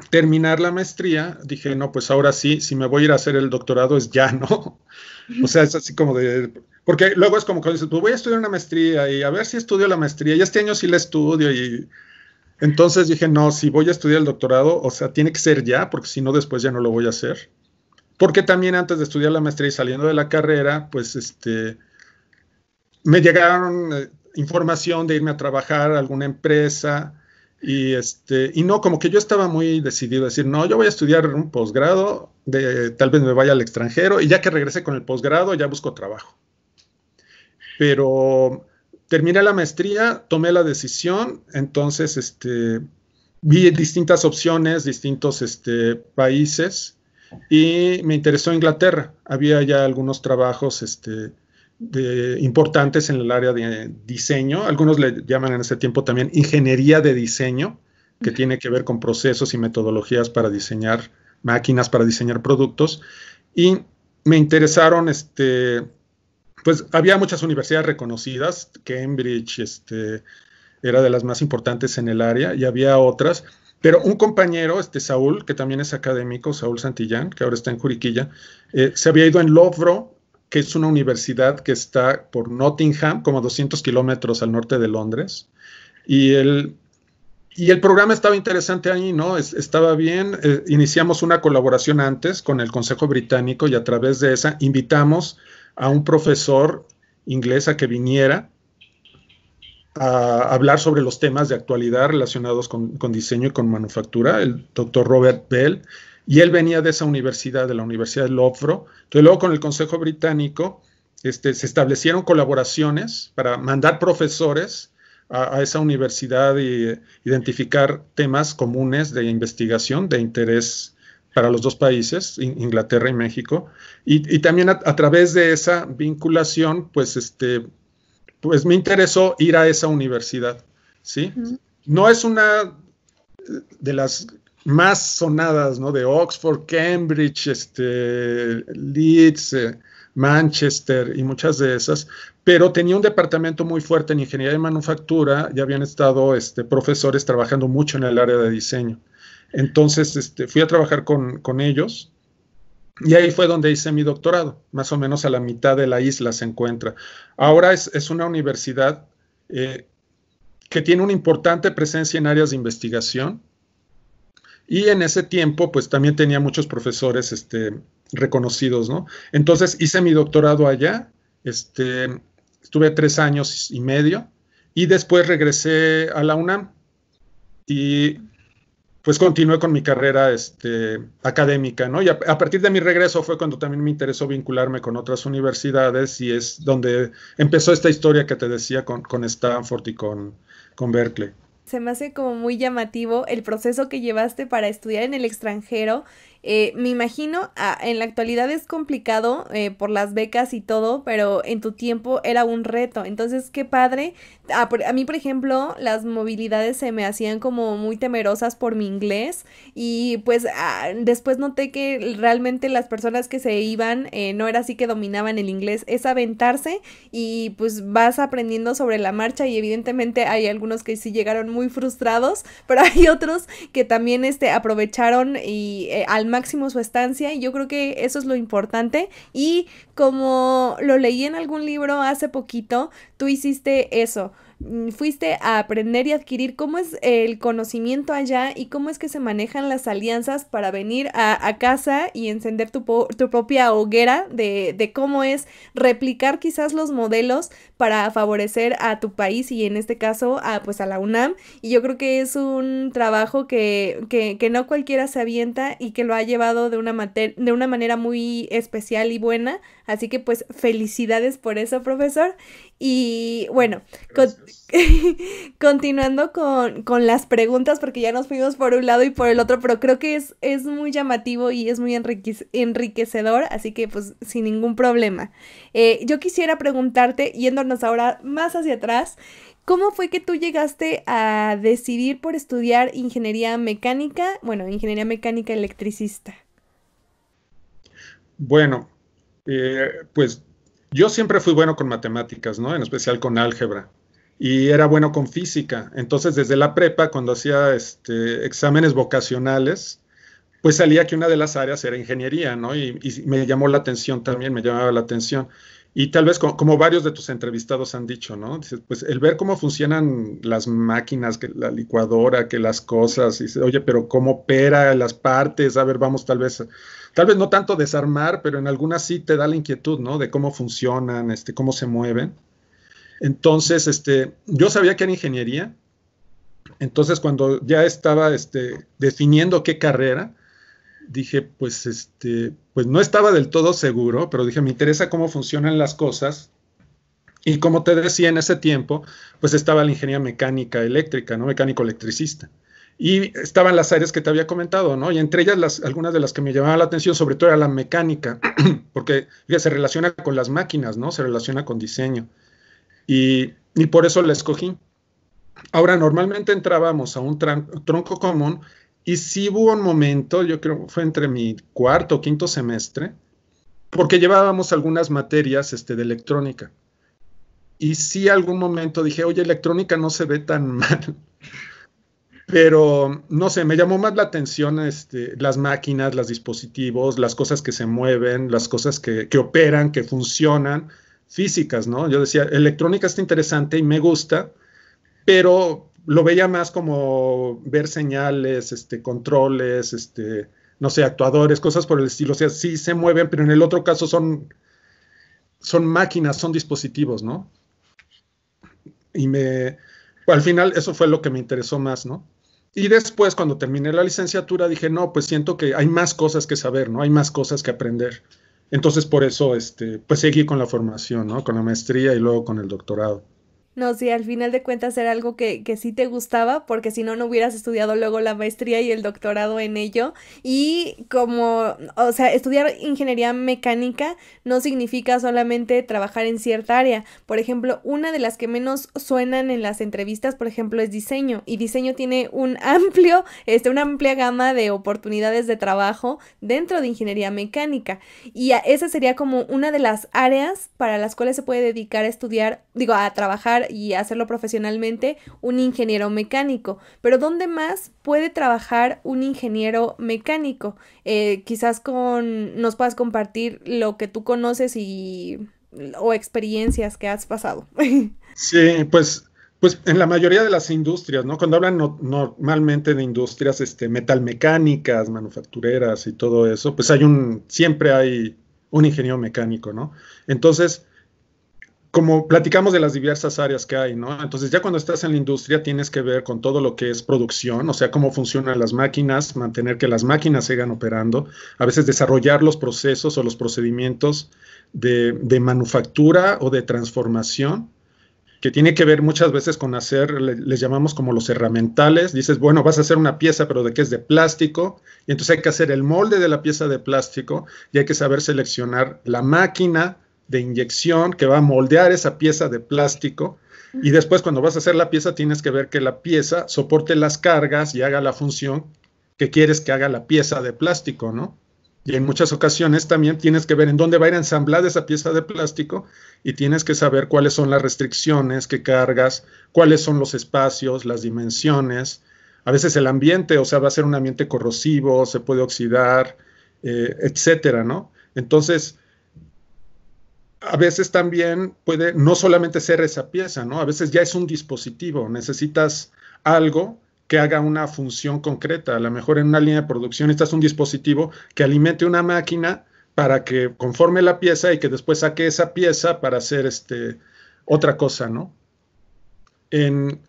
terminar la maestría, dije, no, pues ahora sí, si me voy a ir a hacer el doctorado es ya, ¿no? O sea, es así como de... Porque luego es como cuando dices, pues voy a estudiar una maestría y a ver si estudio la maestría, y este año sí la estudio y... Entonces dije, no, si voy a estudiar el doctorado, o sea, tiene que ser ya, porque si no, después ya no lo voy a hacer. Porque también antes de estudiar la maestría y saliendo de la carrera, pues este, me llegaron eh, información de irme a trabajar a alguna empresa, y, este, y no, como que yo estaba muy decidido a decir, no, yo voy a estudiar un posgrado, de, tal vez me vaya al extranjero, y ya que regrese con el posgrado, ya busco trabajo. Pero terminé la maestría, tomé la decisión, entonces este, vi distintas opciones, distintos este, países, y me interesó Inglaterra. Había ya algunos trabajos este, importantes en el área de diseño. Algunos le llaman en ese tiempo también ingeniería de diseño, que tiene que ver con procesos y metodologías para diseñar máquinas, para diseñar productos. Y me interesaron, este, pues había muchas universidades reconocidas, Cambridge este, era de las más importantes en el área y había otras. Pero un compañero, este Saúl, que también es académico, Saúl Santillán, que ahora está en Juriquilla, eh, se había ido en Lovro que es una universidad que está por Nottingham, como 200 kilómetros al norte de Londres. Y el, y el programa estaba interesante ahí, ¿no? estaba bien. Eh, iniciamos una colaboración antes con el Consejo Británico y a través de esa invitamos a un profesor inglés a que viniera a hablar sobre los temas de actualidad relacionados con, con diseño y con manufactura, el doctor Robert Bell. Y él venía de esa universidad, de la Universidad de lofro Entonces luego con el Consejo Británico este, se establecieron colaboraciones para mandar profesores a, esa universidad y e identificar temas comunes de investigación de interés para los dos países, Inglaterra y México. Y, también a, través de esa vinculación, pues, este, pues me interesó ir a esa universidad. ¿sí? No es una de las más sonadas, ¿no? De Oxford, Cambridge, este, Leeds, eh, Manchester y muchas de esas, pero tenía un departamento muy fuerte en ingeniería de manufactura, ya habían estado este, profesores trabajando mucho en el área de diseño. Entonces este, fui a trabajar con, ellos y ahí fue donde hice mi doctorado, más o menos a la mitad de la isla se encuentra. Ahora es, una universidad eh, que tiene una importante presencia en áreas de investigación, y en ese tiempo, pues también tenía muchos profesores este, reconocidos, ¿no? Entonces hice mi doctorado allá, este, estuve tres años y medio, y después regresé a la UNAM y pues continué con mi carrera este, académica, ¿no? Y a, partir de mi regreso fue cuando también me interesó vincularme con otras universidades y es donde empezó esta historia que te decía con, con Stanford y con, con Berkeley.
Se me hace como muy llamativo el proceso que llevaste para estudiar en el extranjero. Eh, me imagino, ah, en la actualidad es complicado eh, por las becas y todo, pero en tu tiempo era un reto. Entonces, qué padre. Ah, a, mí, por ejemplo, las movilidades se me hacían como muy temerosas por mi inglés y pues ah, después noté que realmente las personas que se iban eh, no era así que dominaban el inglés, es aventarse y pues vas aprendiendo sobre la marcha y evidentemente hay algunos que sí llegaron muy frustrados, pero hay otros que también este, aprovecharon y, eh, al máximo su estancia y yo creo que eso es lo importante. Y como lo leí en algún libro hace poquito, tú hiciste eso. Mm, fuiste a aprender y adquirir cómo es el conocimiento allá y cómo es que se manejan las alianzas para venir a, a casa y encender tu, tu propia hoguera de, de, cómo es replicar quizás los modelos para favorecer a tu país y en este caso a, pues a la UNAM. Y yo creo que es un trabajo que, que, que no cualquiera se avienta y que lo ha llevado de una, de una manera muy especial y buena Así que pues felicidades por eso, profesor. Y bueno, continuando con, las preguntas, porque ya nos fuimos por un lado y por el otro, pero creo que es, es muy llamativo y es muy enriquecedor, así que pues sin ningún problema. Eh, yo quisiera preguntarte, yéndonos ahora más hacia atrás, ¿Cómo fue que tú llegaste a decidir por estudiar ingeniería mecánica, bueno, ingeniería mecánica electricista?
Bueno, eh, pues yo siempre fui bueno con matemáticas, ¿no? En especial con álgebra. Y era bueno con física. Entonces, desde la prepa, cuando hacía este, exámenes vocacionales, pues salía que una de las áreas era ingeniería, ¿no? Y, me llamó la atención también, me llamaba la atención. Y tal vez como, varios de tus entrevistados han dicho, ¿no? Dices, pues el ver cómo funcionan las máquinas, que la licuadora, que las cosas, y oye, pero cómo opera las partes, a ver, vamos tal vez tal vez no tanto desarmar, pero en algunas sí te da la inquietud, ¿no? De cómo funcionan, este, cómo se mueven. Entonces, este, yo sabía que era ingeniería. Entonces, cuando ya estaba este, definiendo qué carrera, dije, pues, este, pues no estaba del todo seguro, pero dije, me interesa cómo funcionan las cosas. Y como te decía en ese tiempo, pues estaba la ingeniería mecánica eléctrica, ¿no? Mecánico electricista. Y estaban las áreas que te había comentado, ¿no? Y entre ellas las, algunas de las que me llamaban la atención, sobre todo era la mecánica, porque ya se relaciona con las máquinas, ¿no? Se relaciona con diseño. Y, por eso la escogí. Ahora, normalmente entrábamos a un tronco común y sí hubo un momento, yo creo que fue entre mi cuarto o quinto semestre, porque llevábamos algunas materias este, de electrónica. Y sí algún momento dije, oye, electrónica no se ve tan mal. Pero no sé, me llamó más la atención este, las máquinas, los dispositivos, las cosas que se mueven, las cosas que, operan, que funcionan, físicas, ¿no? Yo decía, electrónica está interesante y me gusta, pero lo veía más como ver señales, este, controles, este, no sé, actuadores, cosas por el estilo. O sea, sí se mueven, pero en el otro caso son, son máquinas, son dispositivos, ¿no? Y me, al final eso fue lo que me interesó más, ¿no? Y después, cuando terminé la licenciatura, dije, no, pues siento que hay más cosas que saber, ¿no? Hay más cosas que aprender. Entonces, por eso, este, pues seguí con la formación, ¿no? Con la maestría y luego con el doctorado.
No, sí, al final de cuentas era algo que, que sí te gustaba, porque si no, no hubieras estudiado luego la maestría y el doctorado en ello. Y como, o sea, estudiar ingeniería mecánica no significa solamente trabajar en cierta área. Por ejemplo, una de las que menos suenan en las entrevistas, por ejemplo, es diseño. Y diseño tiene un amplio, este, una amplia gama de oportunidades de trabajo dentro de ingeniería mecánica. Y esa sería como una de las áreas para las cuales se puede dedicar a estudiar, digo, a trabajar y hacerlo profesionalmente un ingeniero mecánico. Pero ¿dónde más puede trabajar un ingeniero mecánico? Eh, quizás con, nos puedas compartir lo que tú conoces y o experiencias que has pasado.
Sí, pues, pues en la mayoría de las industrias, ¿no? Cuando hablan normalmente de industrias este, metalmecánicas, manufactureras y todo eso, pues hay un, siempre hay un ingeniero mecánico, ¿no? Entonces, como platicamos de las diversas áreas que hay, ¿no? Entonces ya cuando estás en la industria tienes que ver con todo lo que es producción, o sea, cómo funcionan las máquinas, mantener que las máquinas sigan operando, a veces desarrollar los procesos o los procedimientos de, manufactura o de transformación, que tiene que ver muchas veces con hacer, les llamamos como los herramientales, dices, bueno, vas a hacer una pieza, pero de qué es de plástico, y entonces hay que hacer el molde de la pieza de plástico y hay que saber seleccionar la máquina, de inyección que va a moldear esa pieza de plástico y después cuando vas a hacer la pieza tienes que ver que la pieza soporte las cargas y haga la función que quieres que haga la pieza de plástico, ¿no? Y en muchas ocasiones también tienes que ver en dónde va a ir ensamblada esa pieza de plástico y tienes que saber cuáles son las restricciones que cargas, cuáles son los espacios, las dimensiones, a veces el ambiente, o sea, va a ser un ambiente corrosivo, se puede oxidar, eh, etcétera, ¿no? Entonces, a veces también puede no solamente ser esa pieza, ¿no? A veces ya es un dispositivo, necesitas algo que haga una función concreta. A lo mejor en una línea de producción estás un dispositivo que alimente una máquina para que conforme la pieza y que después saque esa pieza para hacer este, otra cosa, ¿no? En,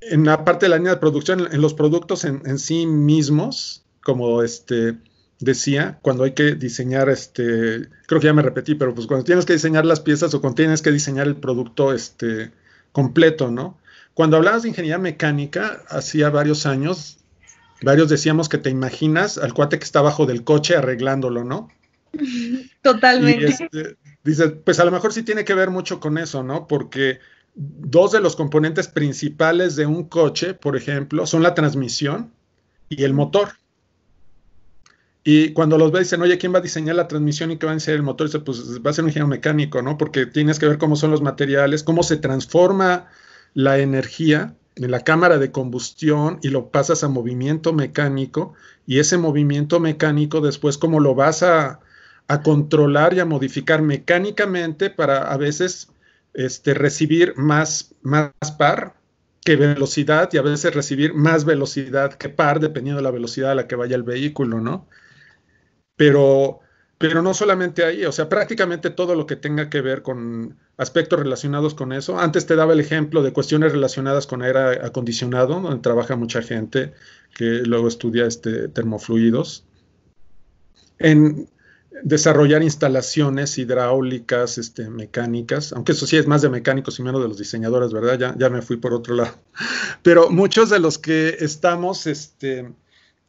la parte de la línea de producción, en los productos en sí mismos, como este, decía, cuando hay que diseñar, este, creo que ya me repetí, pero pues cuando tienes que diseñar las piezas o cuando tienes que diseñar el producto este, completo, ¿no? Cuando hablabas de ingeniería mecánica, hacía varios años, varios decíamos que te imaginas al cuate que está abajo del coche arreglándolo, ¿no?
Totalmente. Este,
dices, pues a lo mejor sí tiene que ver mucho con eso, ¿no? Porque dos de los componentes principales de un coche, por ejemplo, son la transmisión y el motor. Y cuando los ve, dicen, oye, ¿quién va a diseñar la transmisión y qué va a ser el motor? Dice, pues va a ser un ingeniero mecánico, ¿no? Porque tienes que ver cómo son los materiales, cómo se transforma la energía en la cámara de combustión y lo pasas a movimiento mecánico y ese movimiento mecánico después cómo lo vas a, controlar y a modificar mecánicamente para a veces este, recibir más, más par que velocidad y a veces recibir más velocidad que par dependiendo de la velocidad a la que vaya el vehículo, ¿no? Pero, pero no solamente ahí, o sea, prácticamente todo lo que tenga que ver con aspectos relacionados con eso. Antes te daba el ejemplo de cuestiones relacionadas con aire acondicionado, donde trabaja mucha gente que luego estudia este, termofluidos. En desarrollar instalaciones hidráulicas, este, mecánicas, aunque eso sí es más de mecánicos y menos de los diseñadores, ¿verdad? Ya, ya me fui por otro lado. Pero muchos de los que estamos, este,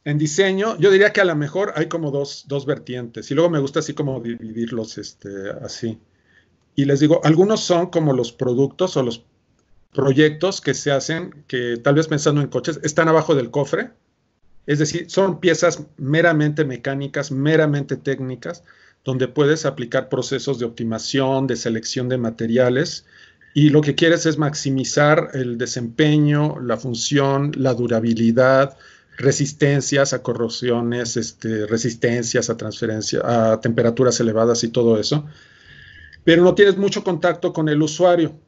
en diseño, yo diría que a lo mejor hay como dos, vertientes. Y luego me gusta así como dividirlos este, así. Y les digo, algunos son como los productos o los proyectos que se hacen, que tal vez pensando en coches, están abajo del cofre. Es decir, son piezas meramente mecánicas, meramente técnicas, donde puedes aplicar procesos de optimación, de selección de materiales, y lo que quieres es maximizar el desempeño, la función, la durabilidad, resistencias a corrosiones, este, resistencias a transferencia, a temperaturas elevadas y todo eso, pero no tienes mucho contacto con el usuario.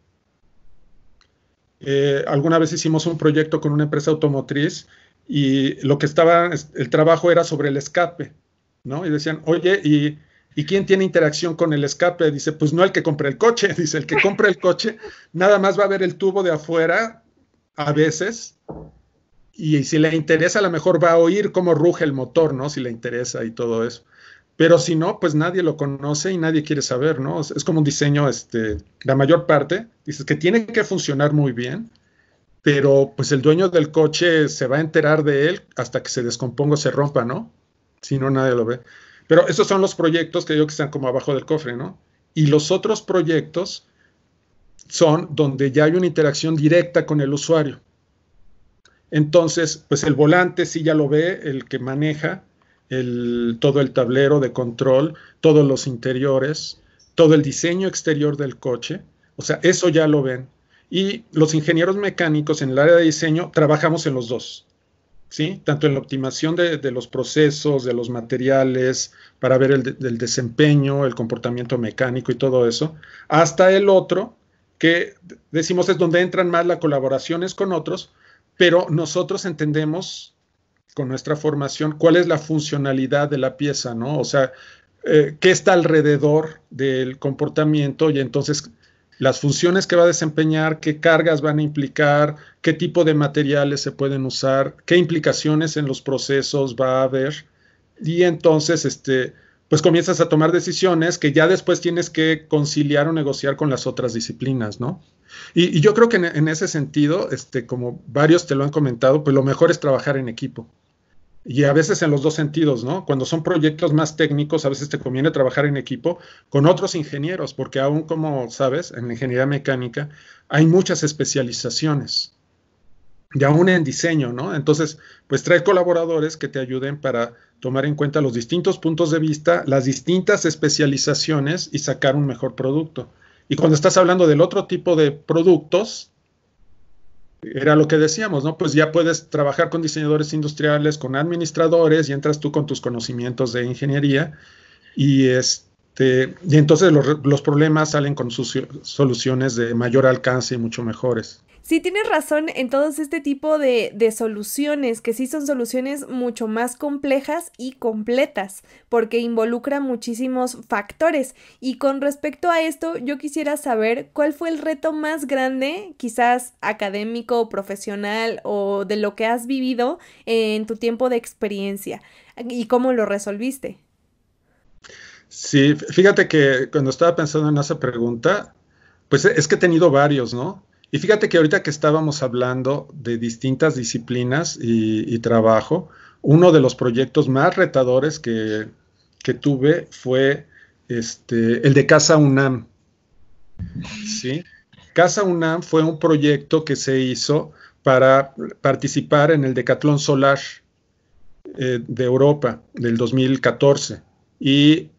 Eh, alguna vez hicimos un proyecto con una empresa automotriz y lo que estaba, el trabajo era sobre el escape, ¿no? Y decían, oye, ¿y, ¿y quién tiene interacción con el escape? Dice, pues no el que compra el coche, dice, el que compra el coche nada más va a ver el tubo de afuera a veces y si le interesa, a lo mejor va a oír cómo ruge el motor, ¿no? Si le interesa y todo eso. Pero si no, pues nadie lo conoce y nadie quiere saber, ¿no? Es como un diseño, este, la mayor parte, dices que tiene que funcionar muy bien, pero pues el dueño del coche se va a enterar de él hasta que se descomponga o se rompa, ¿no? Si no, nadie lo ve. Pero esos son los proyectos que digo que están como abajo del cofre, ¿no? Y los otros proyectos son donde ya hay una interacción directa con el usuario. Entonces, pues el volante sí ya lo ve, el que maneja todo el tablero de control, todos los interiores, todo el diseño exterior del coche. O sea, eso ya lo ven. Y los ingenieros mecánicos en el área de diseño trabajamos en los dos. ¿Sí? Tanto en la optimización de, los procesos, de los materiales, para ver el, el, desempeño, el comportamiento mecánico y todo eso, hasta el otro, que decimos es donde entran más las colaboraciones con otros, pero nosotros entendemos con nuestra formación cuál es la funcionalidad de la pieza, ¿no? O sea, eh, qué está alrededor del comportamiento y entonces las funciones que va a desempeñar, qué cargas van a implicar, qué tipo de materiales se pueden usar, qué implicaciones en los procesos va a haber. Y entonces, este, pues comienzas a tomar decisiones que ya después tienes que conciliar o negociar con las otras disciplinas, ¿no? Y, yo creo que en, ese sentido, este, como varios te lo han comentado, pues lo mejor es trabajar en equipo. Y a veces en los dos sentidos, ¿no? Cuando son proyectos más técnicos, a veces te conviene trabajar en equipo con otros ingenieros, porque aún como sabes, en la ingeniería mecánica hay muchas especializaciones y aún en diseño, ¿no? Entonces, pues trae colaboradores que te ayuden para tomar en cuenta los distintos puntos de vista, las distintas especializaciones y sacar un mejor producto. Y cuando estás hablando del otro tipo de productos, era lo que decíamos, ¿no? Pues ya puedes trabajar con diseñadores industriales, con administradores, y entras tú con tus conocimientos de ingeniería, y, este, y entonces los, los problemas salen con sus soluciones de mayor alcance y mucho mejores.
Sí, tienes razón en todos este tipo de, de, soluciones, que sí son soluciones mucho más complejas y completas, porque involucran muchísimos factores. Y con respecto a esto, yo quisiera saber cuál fue el reto más grande, quizás académico, profesional o de lo que has vivido en tu tiempo de experiencia y cómo lo resolviste.
Sí, fíjate que cuando estaba pensando en esa pregunta, pues es que he tenido varios, ¿no? Y fíjate que ahorita que estábamos hablando de distintas disciplinas y, trabajo, uno de los proyectos más retadores que, tuve fue este, el de Casa UNAM. ¿Sí? Casa UNAM fue un proyecto que se hizo para participar en el Decatlón Solar eh, de Europa del 2014. Y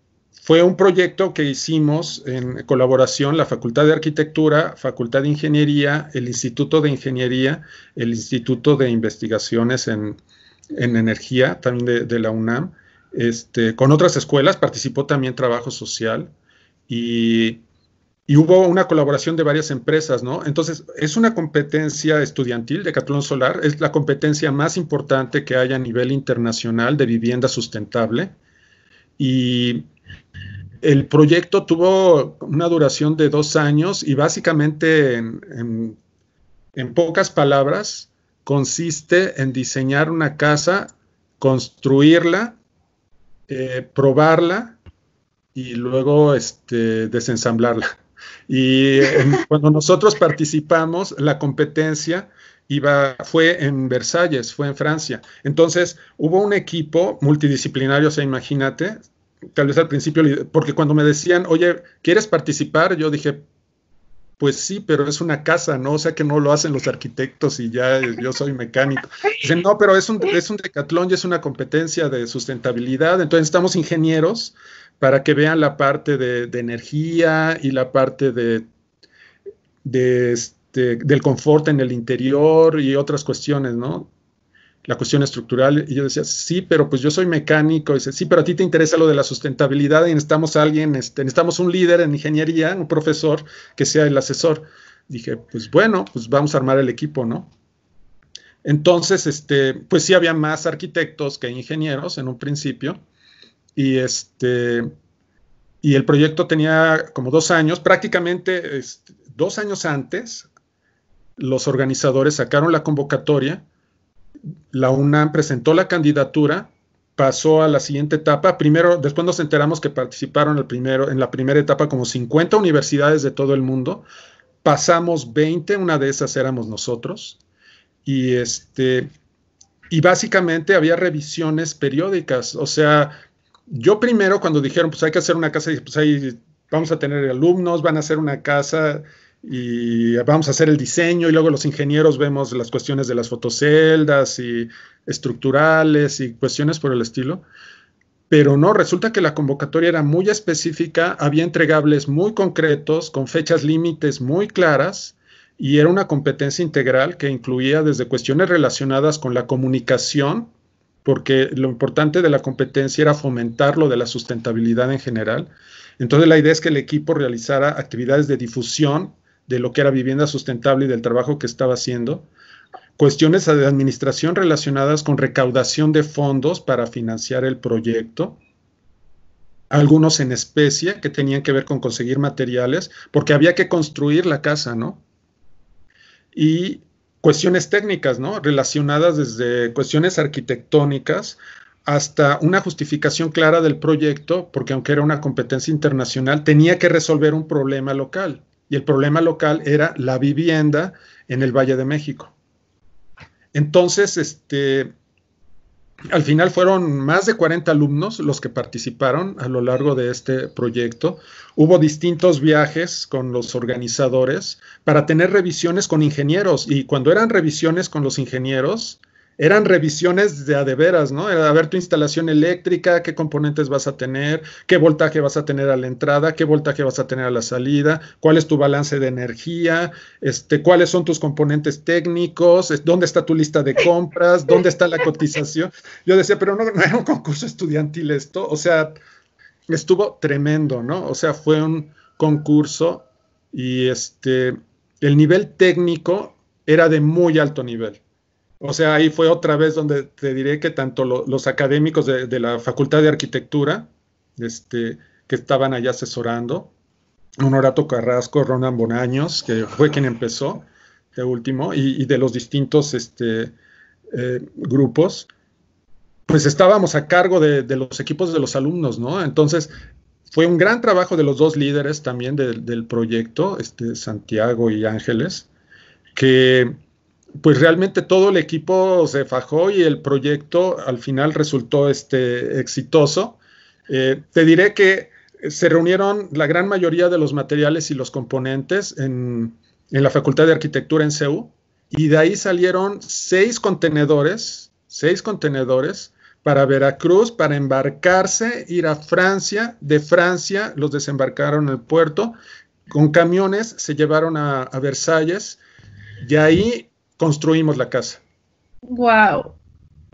fue un proyecto que hicimos en colaboración la Facultad de Arquitectura, Facultad de Ingeniería, el Instituto de Ingeniería, el Instituto de Investigaciones en, Energía, también de, la UNAM, este, con otras escuelas, participó también Trabajo Social y, y, hubo una colaboración de varias empresas, ¿no? Entonces, es una competencia estudiantil de Catlón Solar, es la competencia más importante que hay a nivel internacional de vivienda sustentable y el proyecto tuvo una duración de dos años y básicamente, en, pocas palabras, consiste en diseñar una casa, construirla, eh, probarla y luego este, desensamblarla. Y eh, cuando nosotros participamos, la competencia iba, fue en Versalles, fue en Francia. Entonces hubo un equipo multidisciplinario, o sea, imagínate, tal vez al principio, porque cuando me decían, oye, ¿quieres participar? Yo dije, pues sí, pero es una casa, ¿no? O sea que no lo hacen los arquitectos y ya eh, yo soy mecánico. Dicen, no, pero es un, es un decatlón y es una competencia de sustentabilidad, entonces estamos ingenieros para que vean la parte de, energía y la parte de, este, del confort en el interior y otras cuestiones, ¿no? la cuestión estructural. Y yo decía, sí, pero pues yo soy mecánico. Y dice, sí, pero a ti te interesa lo de la sustentabilidad y necesitamos alguien, este, necesitamos un líder en ingeniería, un profesor que sea el asesor. Dije, pues bueno, pues vamos a armar el equipo, ¿no? Entonces, este, pues sí había más arquitectos que ingenieros en un principio. Y este, y el proyecto tenía como dos años, prácticamente este, dos años antes, los organizadores sacaron la convocatoria la UNAM presentó la candidatura, pasó a la siguiente etapa. Primero, después nos enteramos que participaron primero, en la primera etapa como 50 universidades de todo el mundo. Pasamos 20, una de esas éramos nosotros. Y este y básicamente había revisiones periódicas, o sea, yo primero cuando dijeron, pues hay que hacer una casa, pues vamos a tener alumnos, van a hacer una casa, y vamos a hacer el diseño y luego los ingenieros vemos las cuestiones de las fotoceldas y estructurales y cuestiones por el estilo. Pero no, resulta que la convocatoria era muy específica, había entregables muy concretos, con fechas límites muy claras, y era una competencia integral que incluía desde cuestiones relacionadas con la comunicación, porque lo importante de la competencia era fomentar lo de la sustentabilidad en general. Entonces la idea es que el equipo realizara actividades de difusión de lo que era vivienda sustentable y del trabajo que estaba haciendo, cuestiones de administración relacionadas con recaudación de fondos para financiar el proyecto, algunos en especie que tenían que ver con conseguir materiales, porque había que construir la casa, ¿no? Y cuestiones técnicas, ¿no? Relacionadas desde cuestiones arquitectónicas hasta una justificación clara del proyecto, porque aunque era una competencia internacional, tenía que resolver un problema local y el problema local era la vivienda en el Valle de México. Entonces, este, al final fueron más de 40 alumnos los que participaron a lo largo de este proyecto. Hubo distintos viajes con los organizadores para tener revisiones con ingenieros y cuando eran revisiones con los ingenieros, eran revisiones de a de veras, ¿no? Era a ver tu instalación eléctrica, qué componentes vas a tener, qué voltaje vas a tener a la entrada, qué voltaje vas a tener a la salida, cuál es tu balance de energía, este, cuáles son tus componentes técnicos, dónde está tu lista de compras, dónde está la cotización. Yo decía, pero no, no era un concurso estudiantil esto, o sea, estuvo tremendo, ¿no? O sea, fue un concurso y este, el nivel técnico era de muy alto nivel. O sea, ahí fue otra vez donde te diré que tanto los académicos de, la Facultad de Arquitectura, este, que estaban allá asesorando, Honorato Carrasco, Ronan Bonaños, que fue quien empezó, de último, y, de los distintos este, eh, grupos, pues estábamos a cargo de, los equipos de los alumnos, ¿no? Entonces, fue un gran trabajo de los dos líderes también del proyecto, este, Santiago y Ángeles, que pues realmente todo el equipo se fajó y el proyecto al final resultó este, exitoso. Eh, te diré que se reunieron la gran mayoría de los materiales y los componentes en, la Facultad de Arquitectura en CEU y de ahí salieron seis contenedores, seis contenedores para Veracruz, para embarcarse, ir a Francia, de Francia los desembarcaron en el puerto, con camiones se llevaron a, a Versalles y ahí construimos la casa. Wow.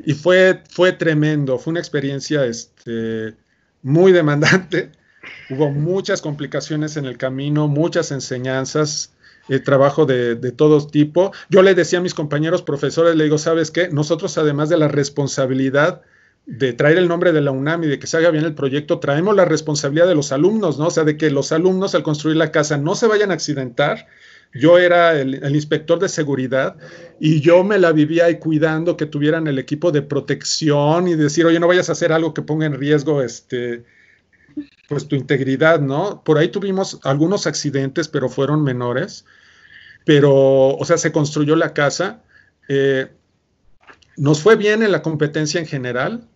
Y fue, fue tremendo, fue una experiencia este, muy demandante. Hubo muchas complicaciones en el camino, muchas enseñanzas, el eh, trabajo de, de todo tipo. Yo le decía a mis compañeros profesores, le digo, ¿sabes qué? Nosotros además de la responsabilidad de traer el nombre de la UNAM y de que se haga bien el proyecto, traemos la responsabilidad de los alumnos, ¿no? O sea, de que los alumnos al construir la casa no se vayan a accidentar yo era el, inspector de seguridad y yo me la vivía ahí cuidando que tuvieran el equipo de protección y decir, oye, no vayas a hacer algo que ponga en riesgo este, pues tu integridad, ¿no? Por ahí tuvimos algunos accidentes, pero fueron menores. Pero, o sea, se construyó la casa. Eh, nos fue bien en la competencia en general.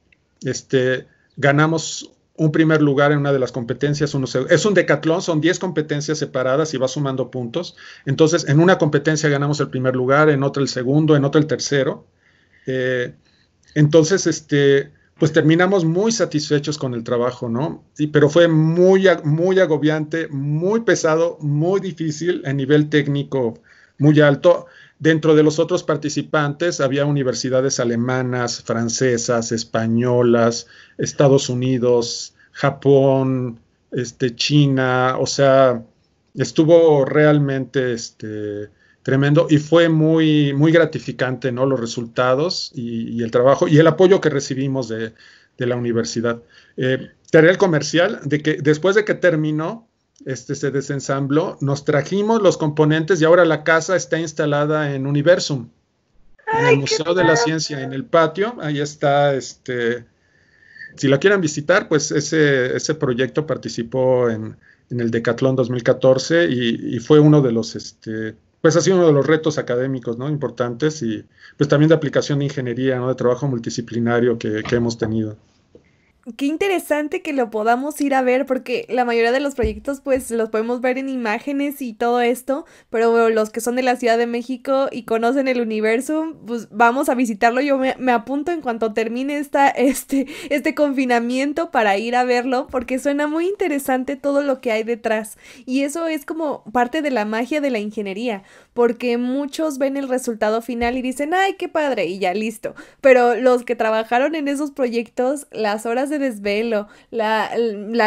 Este, ganamos un primer lugar en una de las competencias, es un decatlón, son 10 competencias separadas y va sumando puntos. Entonces, en una competencia ganamos el primer lugar, en otra el segundo, en otra el tercero. Eh, entonces, este, pues terminamos muy satisfechos con el trabajo, ¿no? pero fue muy, muy agobiante, muy pesado, muy difícil a nivel técnico, muy alto. Dentro de los otros participantes había universidades alemanas, francesas, españolas, Estados Unidos, Japón, este, China, o sea, estuvo realmente este, tremendo y fue muy, muy gratificante, ¿no? Los resultados y, el trabajo y el apoyo que recibimos de, la universidad. Eh, el comercial de que después de que terminó, este, se desensambló, nos trajimos los componentes y ahora la casa está instalada en Universum, en el Museo de la Ciencia, en el patio, ahí está, este, si la quieran visitar, pues ese, ese proyecto participó en, en el Decathlon 2014 y, y, fue uno de los, este, pues ha sido uno de los retos académicos, ¿no? Importantes y pues también de aplicación de ingeniería, ¿no? De trabajo multidisciplinario que, que hemos tenido
qué interesante que lo podamos ir a ver porque la mayoría de los proyectos pues los podemos ver en imágenes y todo esto, pero los que son de la Ciudad de México y conocen el universo, pues vamos a visitarlo. Yo me, apunto en cuanto termine esta, este, este confinamiento para ir a verlo porque suena muy interesante todo lo que hay detrás y eso es como parte de la magia de la ingeniería porque muchos ven el resultado final y dicen, ay, qué padre y ya listo, pero los que trabajaron en esos proyectos, las horas de desvelo, la,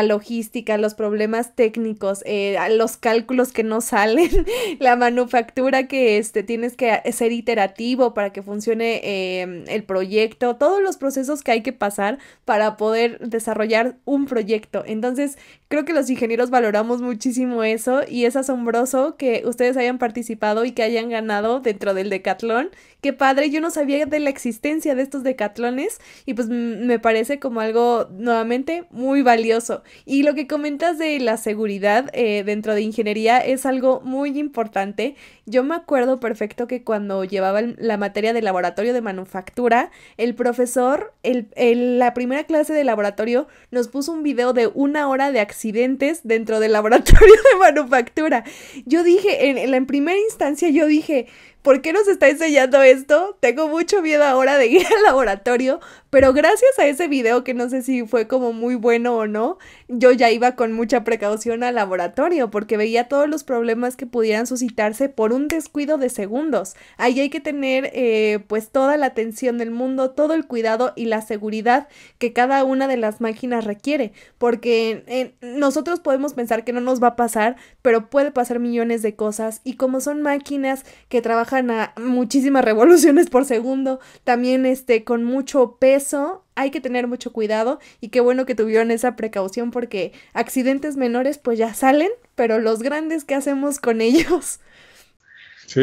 logística, los problemas técnicos, eh, los cálculos que no salen, la manufactura que este, tienes que ser iterativo para que funcione em, el proyecto, todos los procesos que hay que pasar para poder desarrollar un proyecto. Entonces, Creo que los ingenieros valoramos muchísimo eso y es asombroso que ustedes hayan participado y que hayan ganado dentro del decatlón. Qué padre, yo no sabía de la existencia de estos decatlones y pues me parece como algo nuevamente muy valioso. Y lo que comentas de la seguridad eh, dentro de ingeniería es algo muy importante. Yo me acuerdo perfecto que cuando llevaba la materia de laboratorio de manufactura, el profesor, el, la primera clase de laboratorio nos puso un video de una hora de acción accidentes dentro del laboratorio de manufactura. Yo dije, en, la primera instancia yo dije, ¿por qué nos está enseñando esto? Tengo mucho miedo ahora de ir al laboratorio, pero gracias a ese video, que no sé si fue como muy bueno o no, yo ya iba con mucha precaución al laboratorio porque veía todos los problemas que pudieran suscitarse por un descuido de segundos. Ahí hay que tener eh, pues toda la atención del mundo, todo el cuidado y la seguridad que cada una de las máquinas requiere, porque eh, nosotros podemos pensar que no nos va a pasar, pero puede pasar millones de cosas y como son máquinas que trabajan a muchísimas revoluciones por segundo, también este con mucho peso, hay que tener mucho cuidado y qué bueno que tuvieron esa precaución porque accidentes menores pues ya salen, pero los grandes, ¿qué hacemos con ellos? Sí,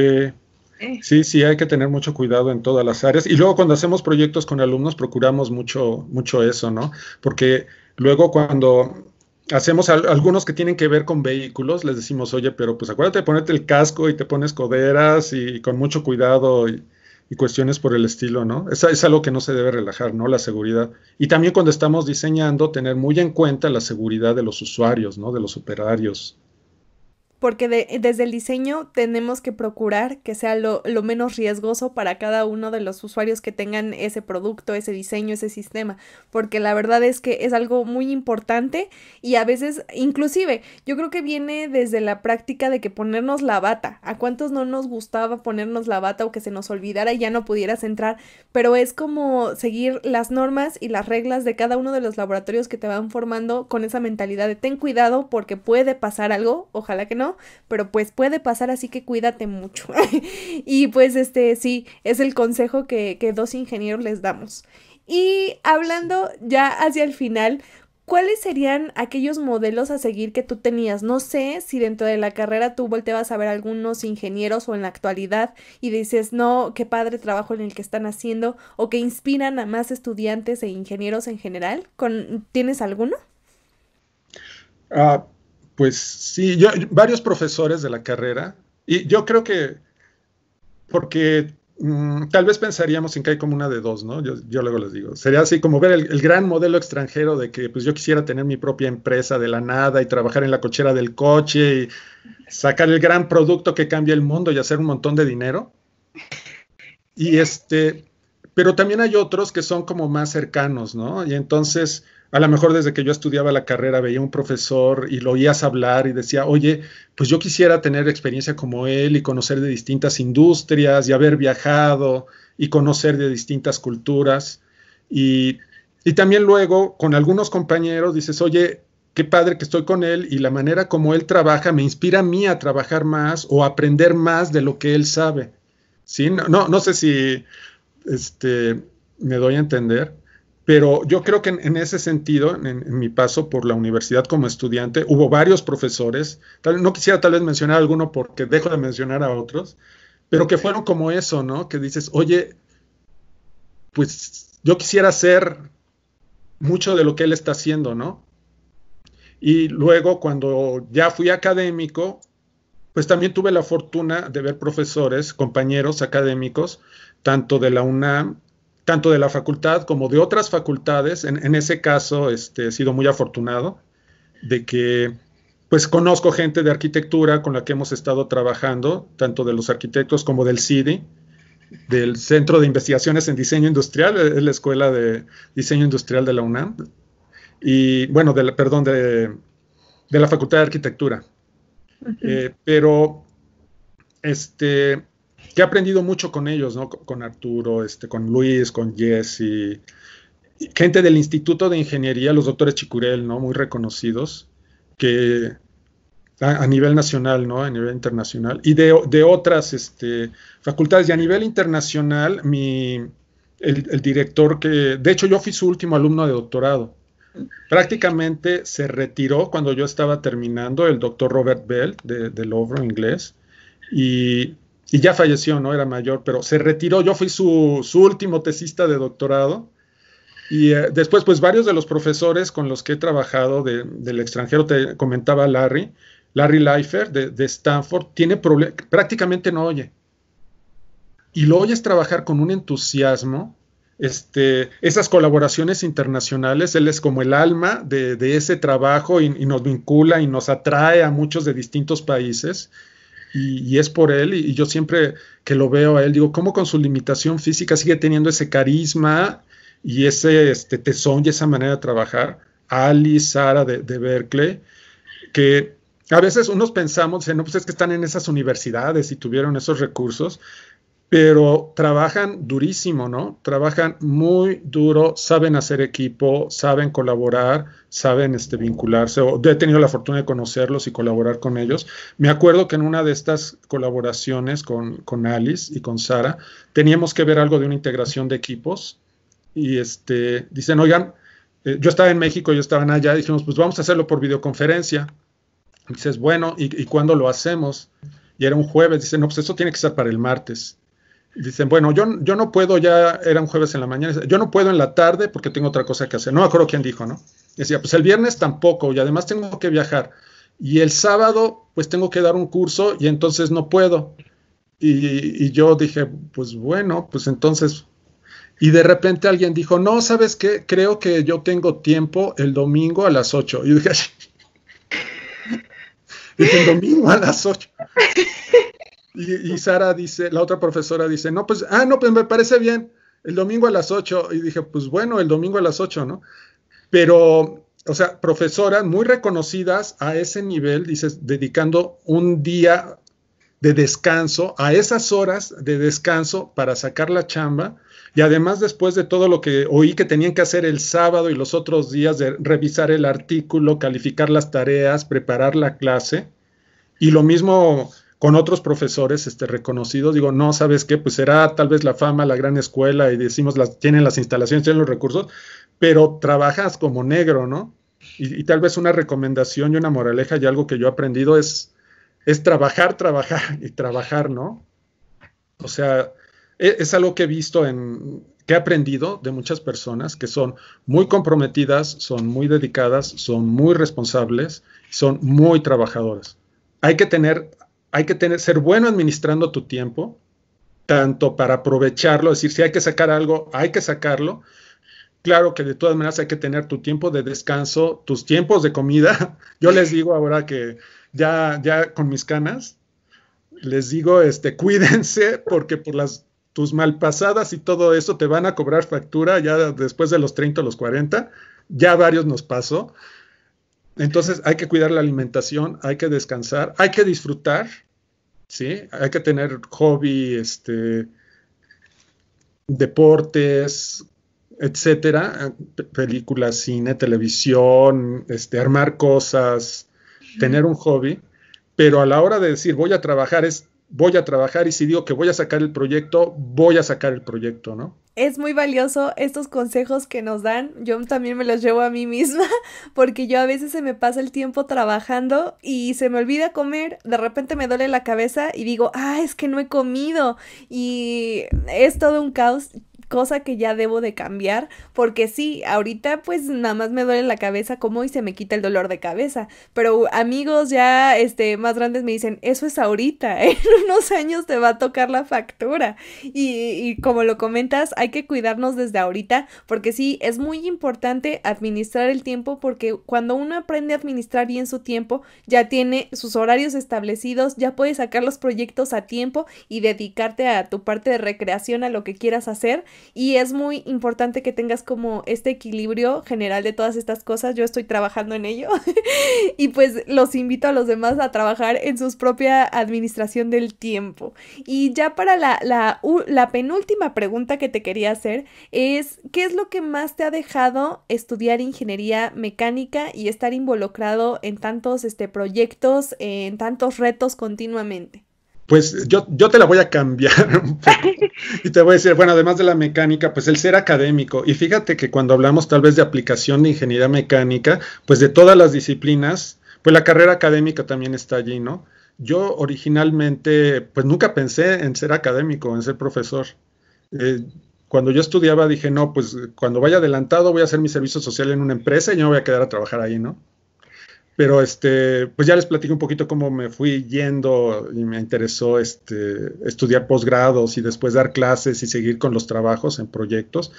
eh.
Sí, sí, hay que tener mucho cuidado en todas las áreas. Y luego cuando hacemos proyectos con alumnos, procuramos mucho, mucho eso, ¿no? Porque luego cuando hacemos algunos que tienen que ver con vehículos, les decimos, oye, pero pues acuérdate de ponerte el casco y te pones coderas y con mucho cuidado y cuestiones por el estilo, ¿no? Es, es algo que no se debe relajar, ¿no? La seguridad. Y también cuando estamos diseñando, tener muy en cuenta la seguridad de los usuarios, ¿no? De los operarios,
porque desde el diseño tenemos que procurar que sea lo, menos riesgoso para cada uno de los usuarios que tengan ese producto, ese diseño, ese sistema, porque la verdad es que es algo muy importante y a veces, inclusive, yo creo que viene desde la práctica de que ponernos la bata, a cuántos no nos gustaba ponernos la bata o que se nos olvidara y ya no pudieras entrar, pero es como seguir las normas y las reglas de cada uno de los laboratorios que te van formando con esa mentalidad de ten cuidado porque puede pasar algo, ojalá que no, pero pues puede pasar, así que cuídate mucho. y pues este sí, es el consejo que, dos ingenieros les damos. Y hablando ya hacia el final, ¿cuáles serían aquellos modelos a seguir que tú tenías? No sé si dentro de la carrera tú volteabas a ver algunos ingenieros o en la actualidad y dices, no, qué padre trabajo en el que están haciendo o que inspiran a más estudiantes e ingenieros en general. ¿Con, ¿Tienes alguno?
ah pues sí, varios profesores de la carrera, y yo creo que, porque mm, tal vez pensaríamos en que hay como una de dos, ¿no? Yo, luego les digo, sería así como ver el, el, gran modelo extranjero de que pues yo quisiera tener mi propia empresa de la nada y trabajar en la cochera del coche y sacar el gran producto que cambia el mundo y hacer un montón de dinero. Y este, pero también hay otros que son como más cercanos, ¿no? Y entonces a lo mejor desde que yo estudiaba la carrera veía un profesor y lo oías hablar y decía, oye, pues yo quisiera tener experiencia como él y conocer de distintas industrias y haber viajado y conocer de distintas culturas. Y, también luego con algunos compañeros dices, oye, qué padre que estoy con él y la manera como él trabaja me inspira a mí a trabajar más o aprender más de lo que él sabe. ¿Sí? No, no, no sé si este, me doy a entender. Pero yo creo que en, ese sentido, en, mi paso por la universidad como estudiante, hubo varios profesores, tal, no quisiera tal vez mencionar alguno porque dejo de mencionar a otros, pero que fueron como eso, ¿no? Que dices, oye, pues yo quisiera hacer mucho de lo que él está haciendo, ¿no? Y luego cuando ya fui académico, pues también tuve la fortuna de ver profesores, compañeros académicos, tanto de la UNAM tanto de la facultad como de otras facultades. En, ese caso este, he sido muy afortunado de que pues conozco gente de arquitectura con la que hemos estado trabajando, tanto de los arquitectos como del CIDI, del Centro de Investigaciones en Diseño Industrial, es la Escuela de Diseño Industrial de la UNAM, y bueno, de perdón, de, la Facultad de Arquitectura. Eh, pero este, que he aprendido mucho con ellos, ¿no? Con Arturo, este, con Luis, con Jesse, gente del Instituto de Ingeniería, los doctores Chicurel, ¿no? Muy reconocidos, que a, nivel nacional, ¿no? A nivel internacional. Y de, otras este, facultades. Y a nivel internacional, mi, el, director que, de hecho yo fui su último alumno de doctorado. Prácticamente se retiró cuando yo estaba terminando, el doctor Robert Bell del de inglés. Y y ya falleció, no era mayor, pero se retiró. Yo fui su, último tesista de doctorado. Y eh, después, pues varios de los profesores con los que he trabajado del extranjero, te comentaba Larry, Larry Leifer de, Stanford, tiene problemas, prácticamente no oye. Y lo oyes trabajar con un entusiasmo. Este, esas colaboraciones internacionales, él es como el alma de, ese trabajo y, nos vincula y nos atrae a muchos de distintos países y, es por él, y, yo siempre que lo veo a él, digo, ¿cómo con su limitación física sigue teniendo ese carisma y ese este, tesón y esa manera de trabajar? Ali, Sara de, de Berkeley, que a veces unos pensamos, no, pues es que están en esas universidades y tuvieron esos recursos, pero trabajan durísimo, ¿no? Trabajan muy duro, saben hacer equipo, saben colaborar, saben este, vincularse. he tenido la fortuna de conocerlos y colaborar con ellos. Me acuerdo que en una de estas colaboraciones con, con Alice y con Sara, teníamos que ver algo de una integración de equipos y este, dicen, oigan, eh, yo estaba en México, yo estaba allá, dijimos, pues vamos a hacerlo por videoconferencia. dices, bueno, ¿y, ¿y cuándo lo hacemos? Y era un jueves, dicen, no, pues eso tiene que ser para el martes dicen, bueno, yo, yo no puedo, ya era un jueves en la mañana, yo no puedo en la tarde porque tengo otra cosa que hacer. No me acuerdo quién dijo, ¿no? Decía, pues el viernes tampoco y además tengo que viajar. Y el sábado, pues tengo que dar un curso y entonces no puedo. Y, yo dije, pues bueno, pues entonces... Y de repente alguien dijo, no, ¿sabes qué? Creo que yo tengo tiempo el domingo a las 8. Y yo dije, el domingo a las 8. Y, Sara dice, la otra profesora dice, no, pues, ah, no, pues me parece bien, el domingo a las 8. Y dije, pues bueno, el domingo a las 8, ¿no? Pero, o sea, profesoras muy reconocidas a ese nivel, dices, dedicando un día de descanso, a esas horas de descanso para sacar la chamba. Y además después de todo lo que oí que tenían que hacer el sábado y los otros días de revisar el artículo, calificar las tareas, preparar la clase. Y lo mismo con otros profesores este, reconocidos, digo, no, ¿sabes qué? Pues será tal vez la fama, la gran escuela, y decimos, las, tienen las instalaciones, tienen los recursos, pero trabajas como negro, ¿no? Y, tal vez una recomendación y una moraleja y algo que yo he aprendido es, es trabajar, trabajar y trabajar, ¿no? O sea, e, es, algo que he visto en, que he aprendido de muchas personas que son muy comprometidas, son muy dedicadas, son muy responsables, son muy trabajadoras. Hay que tener hay que tener, ser bueno administrando tu tiempo, tanto para aprovecharlo, es decir, si hay que sacar algo, hay que sacarlo. Claro que de todas maneras hay que tener tu tiempo de descanso, tus tiempos de comida. Yo les digo ahora que ya, ya con mis canas, les digo, este, cuídense porque por las tus malpasadas y todo eso te van a cobrar factura ya después de los 30 o los 40. Ya varios nos pasó. Entonces hay que cuidar la alimentación, hay que descansar, hay que disfrutar, ¿sí? Hay que tener hobby, este, deportes, etcétera, películas, cine, televisión, este, armar cosas, tener un hobby, pero a la hora de decir voy a trabajar es voy a trabajar y si digo que voy a sacar el proyecto, voy a sacar el proyecto, ¿no?
Es muy valioso estos consejos que nos dan. Yo también me los llevo a mí misma porque yo a veces se me pasa el tiempo trabajando y se me olvida comer. De repente me duele la cabeza y digo, ah, es que no he comido. Y es todo un caos cosa que ya debo de cambiar, porque sí, ahorita pues nada más me duele la cabeza como y se me quita el dolor de cabeza, pero amigos ya este más grandes me dicen, eso es ahorita, en unos años te va a tocar la factura y, como lo comentas, hay que cuidarnos desde ahorita, porque sí, es muy importante administrar el tiempo, porque cuando uno aprende a administrar bien su tiempo, ya tiene sus horarios establecidos, ya puede sacar los proyectos a tiempo y dedicarte a tu parte de recreación, a lo que quieras hacer y es muy importante que tengas como este equilibrio general de todas estas cosas. Yo estoy trabajando en ello. y pues los invito a los demás a trabajar en su propia administración del tiempo. Y ya para la, penúltima pregunta que te quería hacer es, ¿qué es lo que más te ha dejado estudiar ingeniería mecánica y estar involucrado en tantos este, proyectos, en tantos retos continuamente?
Pues yo, yo te la voy a cambiar un poco y te voy a decir, bueno, además de la mecánica, pues el ser académico. Y fíjate que cuando hablamos tal vez de aplicación de ingeniería mecánica, pues de todas las disciplinas, pues la carrera académica también está allí, ¿no? Yo originalmente, pues nunca pensé en ser académico, en ser profesor. Eh, cuando yo estudiaba dije, no, pues cuando vaya adelantado voy a hacer mi servicio social en una empresa y yo me voy a quedar a trabajar ahí, ¿no? Pero este, pues ya les platico un poquito cómo me fui yendo y me interesó este, estudiar posgrados y después dar clases y seguir con los trabajos en proyectos.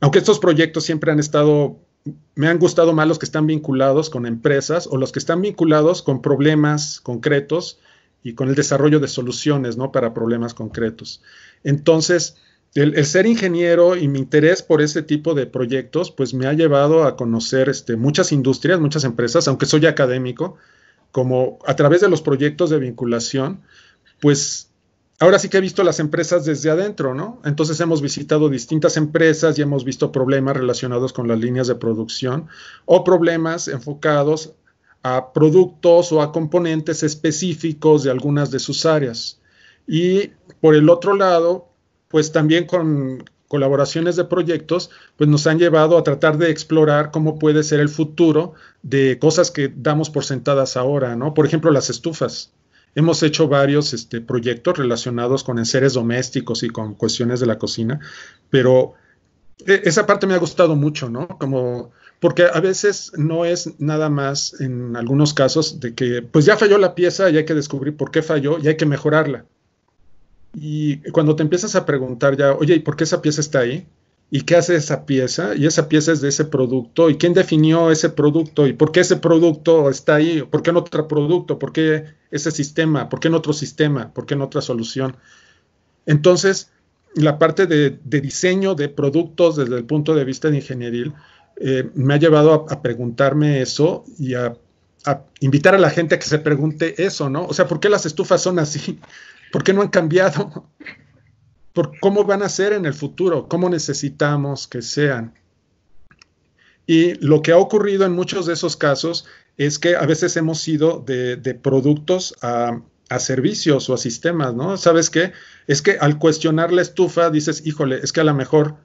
Aunque estos proyectos siempre han estado, me han gustado más los que están vinculados con empresas o los que están vinculados con problemas concretos y con el desarrollo de soluciones, ¿no? Para problemas concretos. Entonces, el, ser ingeniero y mi interés por ese tipo de proyectos, pues me ha llevado a conocer este, muchas industrias, muchas empresas, aunque soy académico, como a través de los proyectos de vinculación, pues ahora sí que he visto las empresas desde adentro, ¿no? Entonces hemos visitado distintas empresas y hemos visto problemas relacionados con las líneas de producción o problemas enfocados a productos o a componentes específicos de algunas de sus áreas. Y por el otro lado, pues también con colaboraciones de proyectos, pues nos han llevado a tratar de explorar cómo puede ser el futuro de cosas que damos por sentadas ahora, ¿no? Por ejemplo, las estufas. Hemos hecho varios este, proyectos relacionados con enseres domésticos y con cuestiones de la cocina, pero e, esa parte me ha gustado mucho, ¿no? Como, porque a veces no es nada más en algunos casos de que, pues ya falló la pieza y hay que descubrir por qué falló y hay que mejorarla. Y cuando te empiezas a preguntar ya, oye, ¿y por qué esa pieza está ahí? ¿Y qué hace esa pieza? ¿Y esa pieza es de ese producto? ¿Y quién definió ese producto? ¿Y por qué ese producto está ahí? ¿Por qué en otro producto? ¿Por qué ese sistema? ¿Por qué en otro sistema? ¿Por qué en otra solución? Entonces, la parte de, diseño de productos desde el punto de vista de ingeniería eh, me ha llevado a, preguntarme eso y a, a, invitar a la gente a que se pregunte eso, ¿no? O sea, ¿por qué las estufas son así? ¿Por qué no han cambiado? ¿Por ¿Cómo van a ser en el futuro? ¿Cómo necesitamos que sean? Y lo que ha ocurrido en muchos de esos casos es que a veces hemos ido de, productos a, a, servicios o a sistemas, ¿no? ¿Sabes qué? Es que al cuestionar la estufa dices, híjole, es que a lo mejor,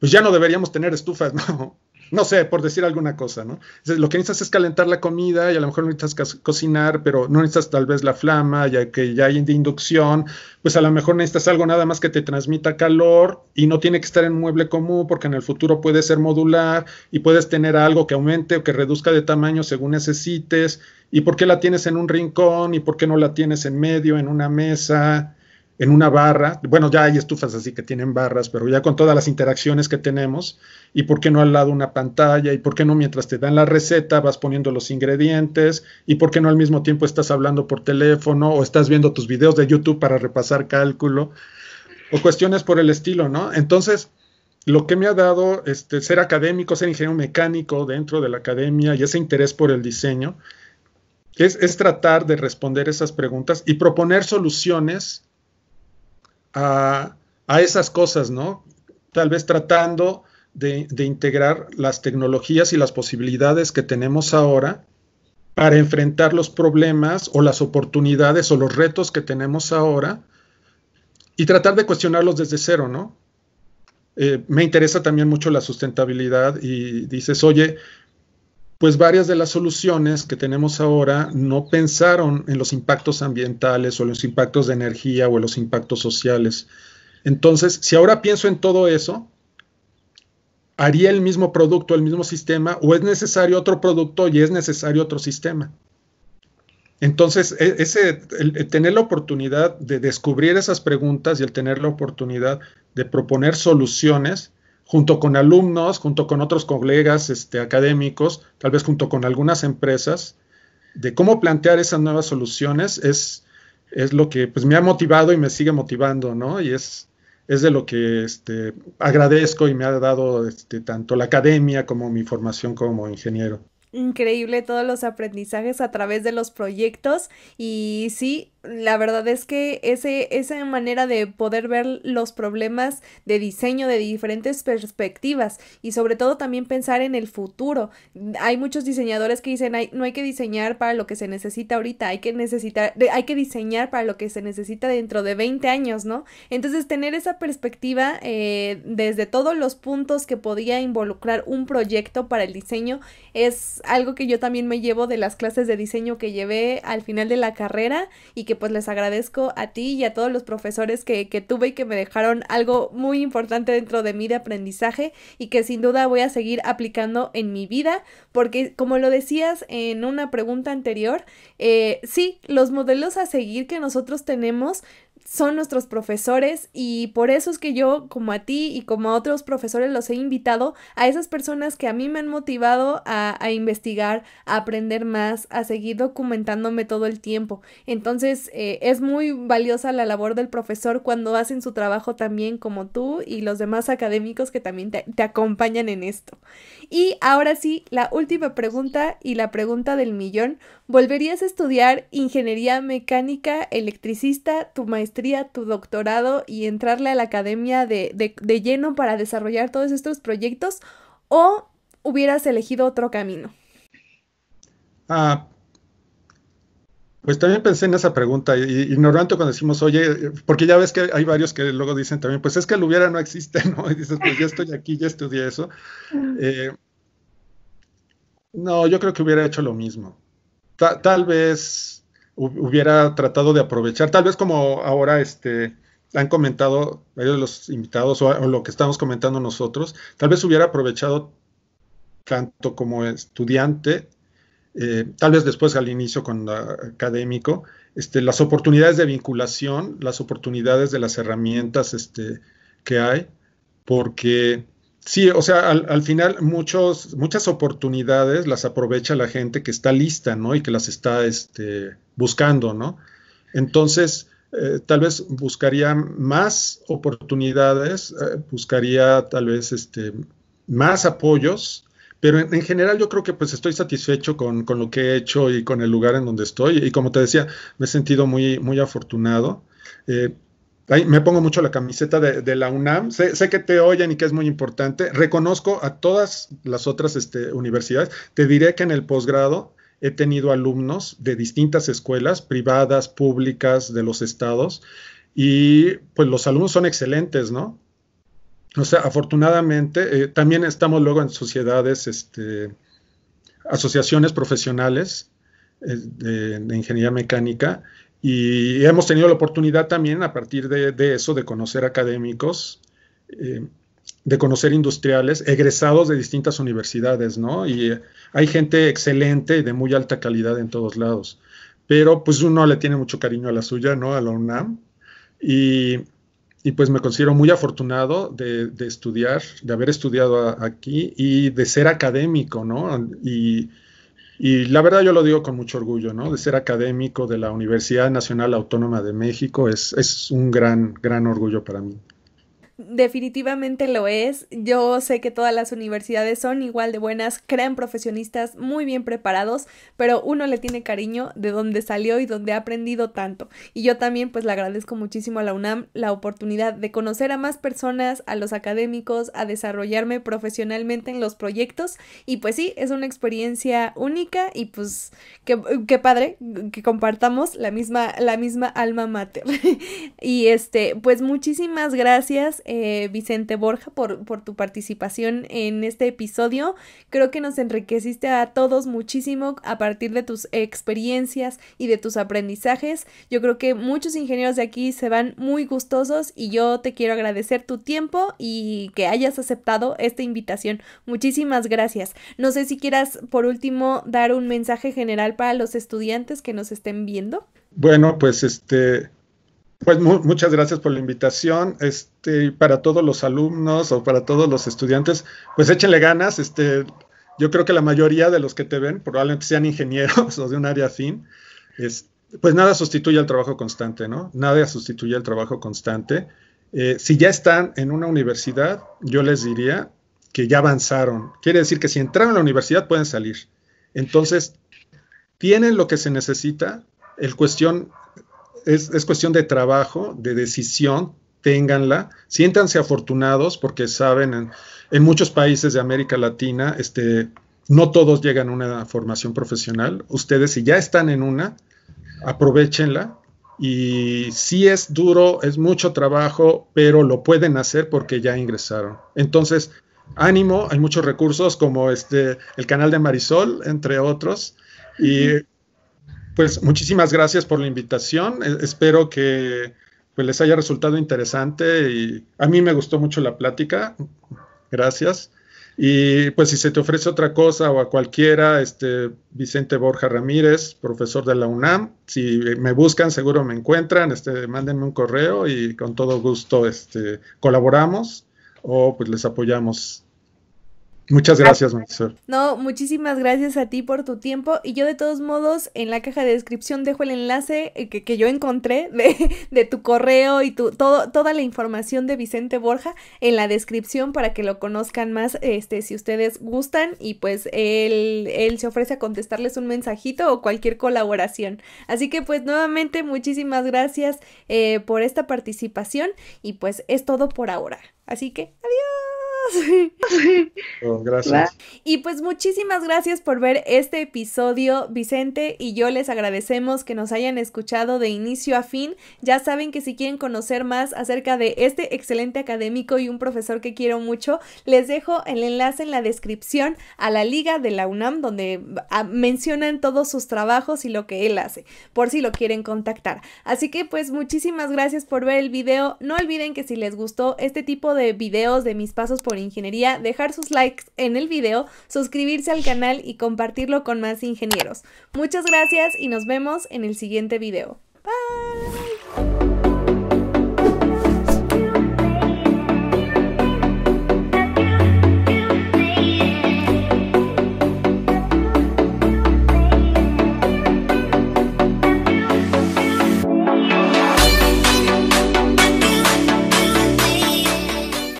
pues ya no deberíamos tener estufas, ¿no? no sé, por decir alguna cosa, ¿no? lo que necesitas es calentar la comida y a lo mejor no necesitas cocinar, pero no necesitas tal vez la flama, ya que ya hay de inducción, pues a lo mejor necesitas algo nada más que te transmita calor y no tiene que estar en mueble común porque en el futuro puede ser modular y puedes tener algo que aumente o que reduzca de tamaño según necesites. ¿Y por qué la tienes en un rincón? ¿Y por qué no la tienes en medio, en una mesa? en una barra, bueno, ya hay estufas así que tienen barras, pero ya con todas las interacciones que tenemos, y por qué no al lado una pantalla, y por qué no mientras te dan la receta vas poniendo los ingredientes, y por qué no al mismo tiempo estás hablando por teléfono o estás viendo tus videos de YouTube para repasar cálculo, o cuestiones por el estilo, ¿no? Entonces, lo que me ha dado este, ser académico, ser ingeniero mecánico dentro de la academia y ese interés por el diseño, es, es tratar de responder esas preguntas y proponer soluciones a, esas cosas, ¿no? Tal vez tratando de, integrar las tecnologías y las posibilidades que tenemos ahora para enfrentar los problemas o las oportunidades o los retos que tenemos ahora y tratar de cuestionarlos desde cero, ¿no? Eh, me interesa también mucho la sustentabilidad y dices, oye, pues varias de las soluciones que tenemos ahora no pensaron en los impactos ambientales o los impactos de energía o los impactos sociales. Entonces, si ahora pienso en todo eso, ¿haría el mismo producto, el mismo sistema o es necesario otro producto y es necesario otro sistema? Entonces, e, ese, el tener la oportunidad de descubrir esas preguntas y el tener la oportunidad de proponer soluciones, junto con alumnos, junto con otros colegas este, académicos, tal vez junto con algunas empresas, de cómo plantear esas nuevas soluciones es, es lo que pues, me ha motivado y me sigue motivando, ¿no? Y es, es de lo que este, agradezco y me ha dado este, tanto la academia como mi formación como ingeniero.
Increíble todos los aprendizajes a través de los proyectos y sí, la verdad es que ese, esa manera de poder ver los problemas de diseño de diferentes perspectivas y sobre todo también pensar en el futuro. Hay muchos diseñadores que dicen no hay que diseñar para lo que se necesita ahorita, hay que necesitar, hay que diseñar para lo que se necesita dentro de 20 años, ¿no? Entonces tener esa perspectiva eh, desde todos los puntos que podía involucrar un proyecto para el diseño es algo que yo también me llevo de las clases de diseño que llevé al final de la carrera y que pues les agradezco a ti y a todos los profesores que, que tuve y que me dejaron algo muy importante dentro de mí de aprendizaje y que sin duda voy a seguir aplicando en mi vida porque como lo decías en una pregunta anterior, eh, sí, los modelos a seguir que nosotros tenemos son nuestros profesores y por eso es que yo, como a ti y como a otros profesores, los he invitado a esas personas que a mí me han motivado a, investigar, a aprender más, a seguir documentándome todo el tiempo. Entonces, eh, es muy valiosa la labor del profesor cuando hacen su trabajo también como tú y los demás académicos que también te, te acompañan en esto. Y ahora sí, la última pregunta y la pregunta del millón. Volverías a estudiar ingeniería mecánica, electricista, tu maestría, tu doctorado y entrarle a la academia de, lleno para desarrollar todos estos proyectos o hubieras elegido otro camino?
Ah, pues también pensé en esa pregunta, y, normalmente cuando decimos, oye, porque ya ves que hay varios que luego dicen también, pues es que el hubiera no existe, ¿no? Y dices, pues ya estoy aquí, ya estudié eso. Eh, no, yo creo que hubiera hecho lo mismo tal vez hubiera tratado de aprovechar, tal vez como ahora este, han comentado varios de los invitados o, lo que estamos comentando nosotros, tal vez hubiera aprovechado tanto como estudiante, eh, tal vez después al inicio con académico, este, las oportunidades de vinculación, las oportunidades de las herramientas este, que hay, porque Sí, o sea, al, final muchos, muchas oportunidades las aprovecha la gente que está lista, ¿no? Y que las está este, buscando, ¿no? Entonces, eh, tal vez buscaría más oportunidades, eh, buscaría tal vez este, más apoyos, pero en, general yo creo que pues estoy satisfecho con, lo que he hecho y con el lugar en donde estoy. Y como te decía, me he sentido muy, muy afortunado. Eh, me pongo mucho la camiseta de, la UNAM. Sé, que te oyen y que es muy importante. Reconozco a todas las otras este, universidades. Te diré que en el posgrado he tenido alumnos de distintas escuelas, privadas, públicas, de los estados, y pues los alumnos son excelentes, ¿no? O sea, afortunadamente, eh, también estamos luego en sociedades, este, asociaciones profesionales eh, de ingeniería mecánica, y hemos tenido la oportunidad también a partir de, eso de conocer académicos, eh, de conocer industriales, egresados de distintas universidades, ¿no? Y eh, hay gente excelente y de muy alta calidad en todos lados. Pero pues uno le tiene mucho cariño a la suya, ¿no? A la UNAM. Y, y pues me considero muy afortunado de, estudiar, de haber estudiado aquí y de ser académico, ¿no? Y, y la verdad yo lo digo con mucho orgullo, ¿no? De ser académico de la Universidad Nacional Autónoma de México es, es un gran, gran orgullo para mí.
Definitivamente lo es. Yo sé que todas las universidades son igual de buenas, crean profesionistas muy bien preparados, pero uno le tiene cariño de donde salió y donde ha aprendido tanto. Y yo también pues le agradezco muchísimo a la UNAM la oportunidad de conocer a más personas, a los académicos, a desarrollarme profesionalmente en los proyectos. Y pues sí, es una experiencia única y pues qué, padre que compartamos la misma, la misma alma mater. y este, pues muchísimas gracias. Eh, Vicente Borja, por, por tu participación en este episodio. Creo que nos enriqueciste a todos muchísimo a partir de tus experiencias y de tus aprendizajes. Yo creo que muchos ingenieros de aquí se van muy gustosos y yo te quiero agradecer tu tiempo y que hayas aceptado esta invitación. Muchísimas gracias. No sé si quieras, por último, dar un mensaje general para los estudiantes que nos estén viendo.
Bueno, pues este, pues muchas gracias por la invitación. Este, para todos los alumnos o para todos los estudiantes, pues échenle ganas. Este, yo creo que la mayoría de los que te ven probablemente sean ingenieros o de un área afín. pues nada sustituye al trabajo constante, ¿no? Nada sustituye al trabajo constante. Eh, si ya están en una universidad, yo les diría que ya avanzaron. Quiere decir que si entraron a la universidad pueden salir. Entonces, tienen lo que se necesita. El cuestión, es, cuestión de trabajo, de decisión, ténganla, siéntanse afortunados porque saben, en, muchos países de América Latina, este, no todos llegan a una formación profesional. Ustedes, si ya están en una, aprovechenla. Y si es duro, es mucho trabajo, pero lo pueden hacer porque ya ingresaron. Entonces, ánimo, hay muchos recursos como este, el canal de Marisol, entre otros. Y pues muchísimas gracias por la invitación. E-, espero que pues, les haya resultado interesante y a mí me gustó mucho la plática. Gracias. Y pues si se te ofrece otra cosa o a cualquiera, este Vicente Borja Ramírez, profesor de la UNAM, si me buscan seguro me encuentran, este mándenme un correo y con todo gusto este colaboramos o pues les apoyamos Muchas gracias, Marisol.
No, muchísimas gracias a ti por tu tiempo. Y yo, de todos modos, en la caja de descripción dejo el enlace eh, que, yo encontré de, de, tu correo y tu, todo, toda la información de Vicente Borja en la descripción para que lo conozcan más este, si ustedes gustan. Y pues él, él se ofrece a contestarles un mensajito o cualquier colaboración. Así que, pues nuevamente, muchísimas gracias eh, por esta participación. Y pues es todo por ahora. Así que, adiós.
Oh, gracias.
Y pues muchísimas gracias por ver este episodio, Vicente y yo les agradecemos que nos hayan escuchado de inicio a fin. Ya saben que si quieren conocer más acerca de este excelente académico y un profesor que quiero mucho, les dejo el enlace en la descripción a la liga de la UNAM donde ah, mencionan todos sus trabajos y lo que él hace, por si lo quieren contactar. Así que pues muchísimas gracias por ver el video. No olviden que si les gustó este tipo de videos de mis pasos por ingeniería, dejar sus likes en el video, suscribirse al canal y compartirlo con más ingenieros. Muchas gracias y nos vemos en el siguiente video. Bye.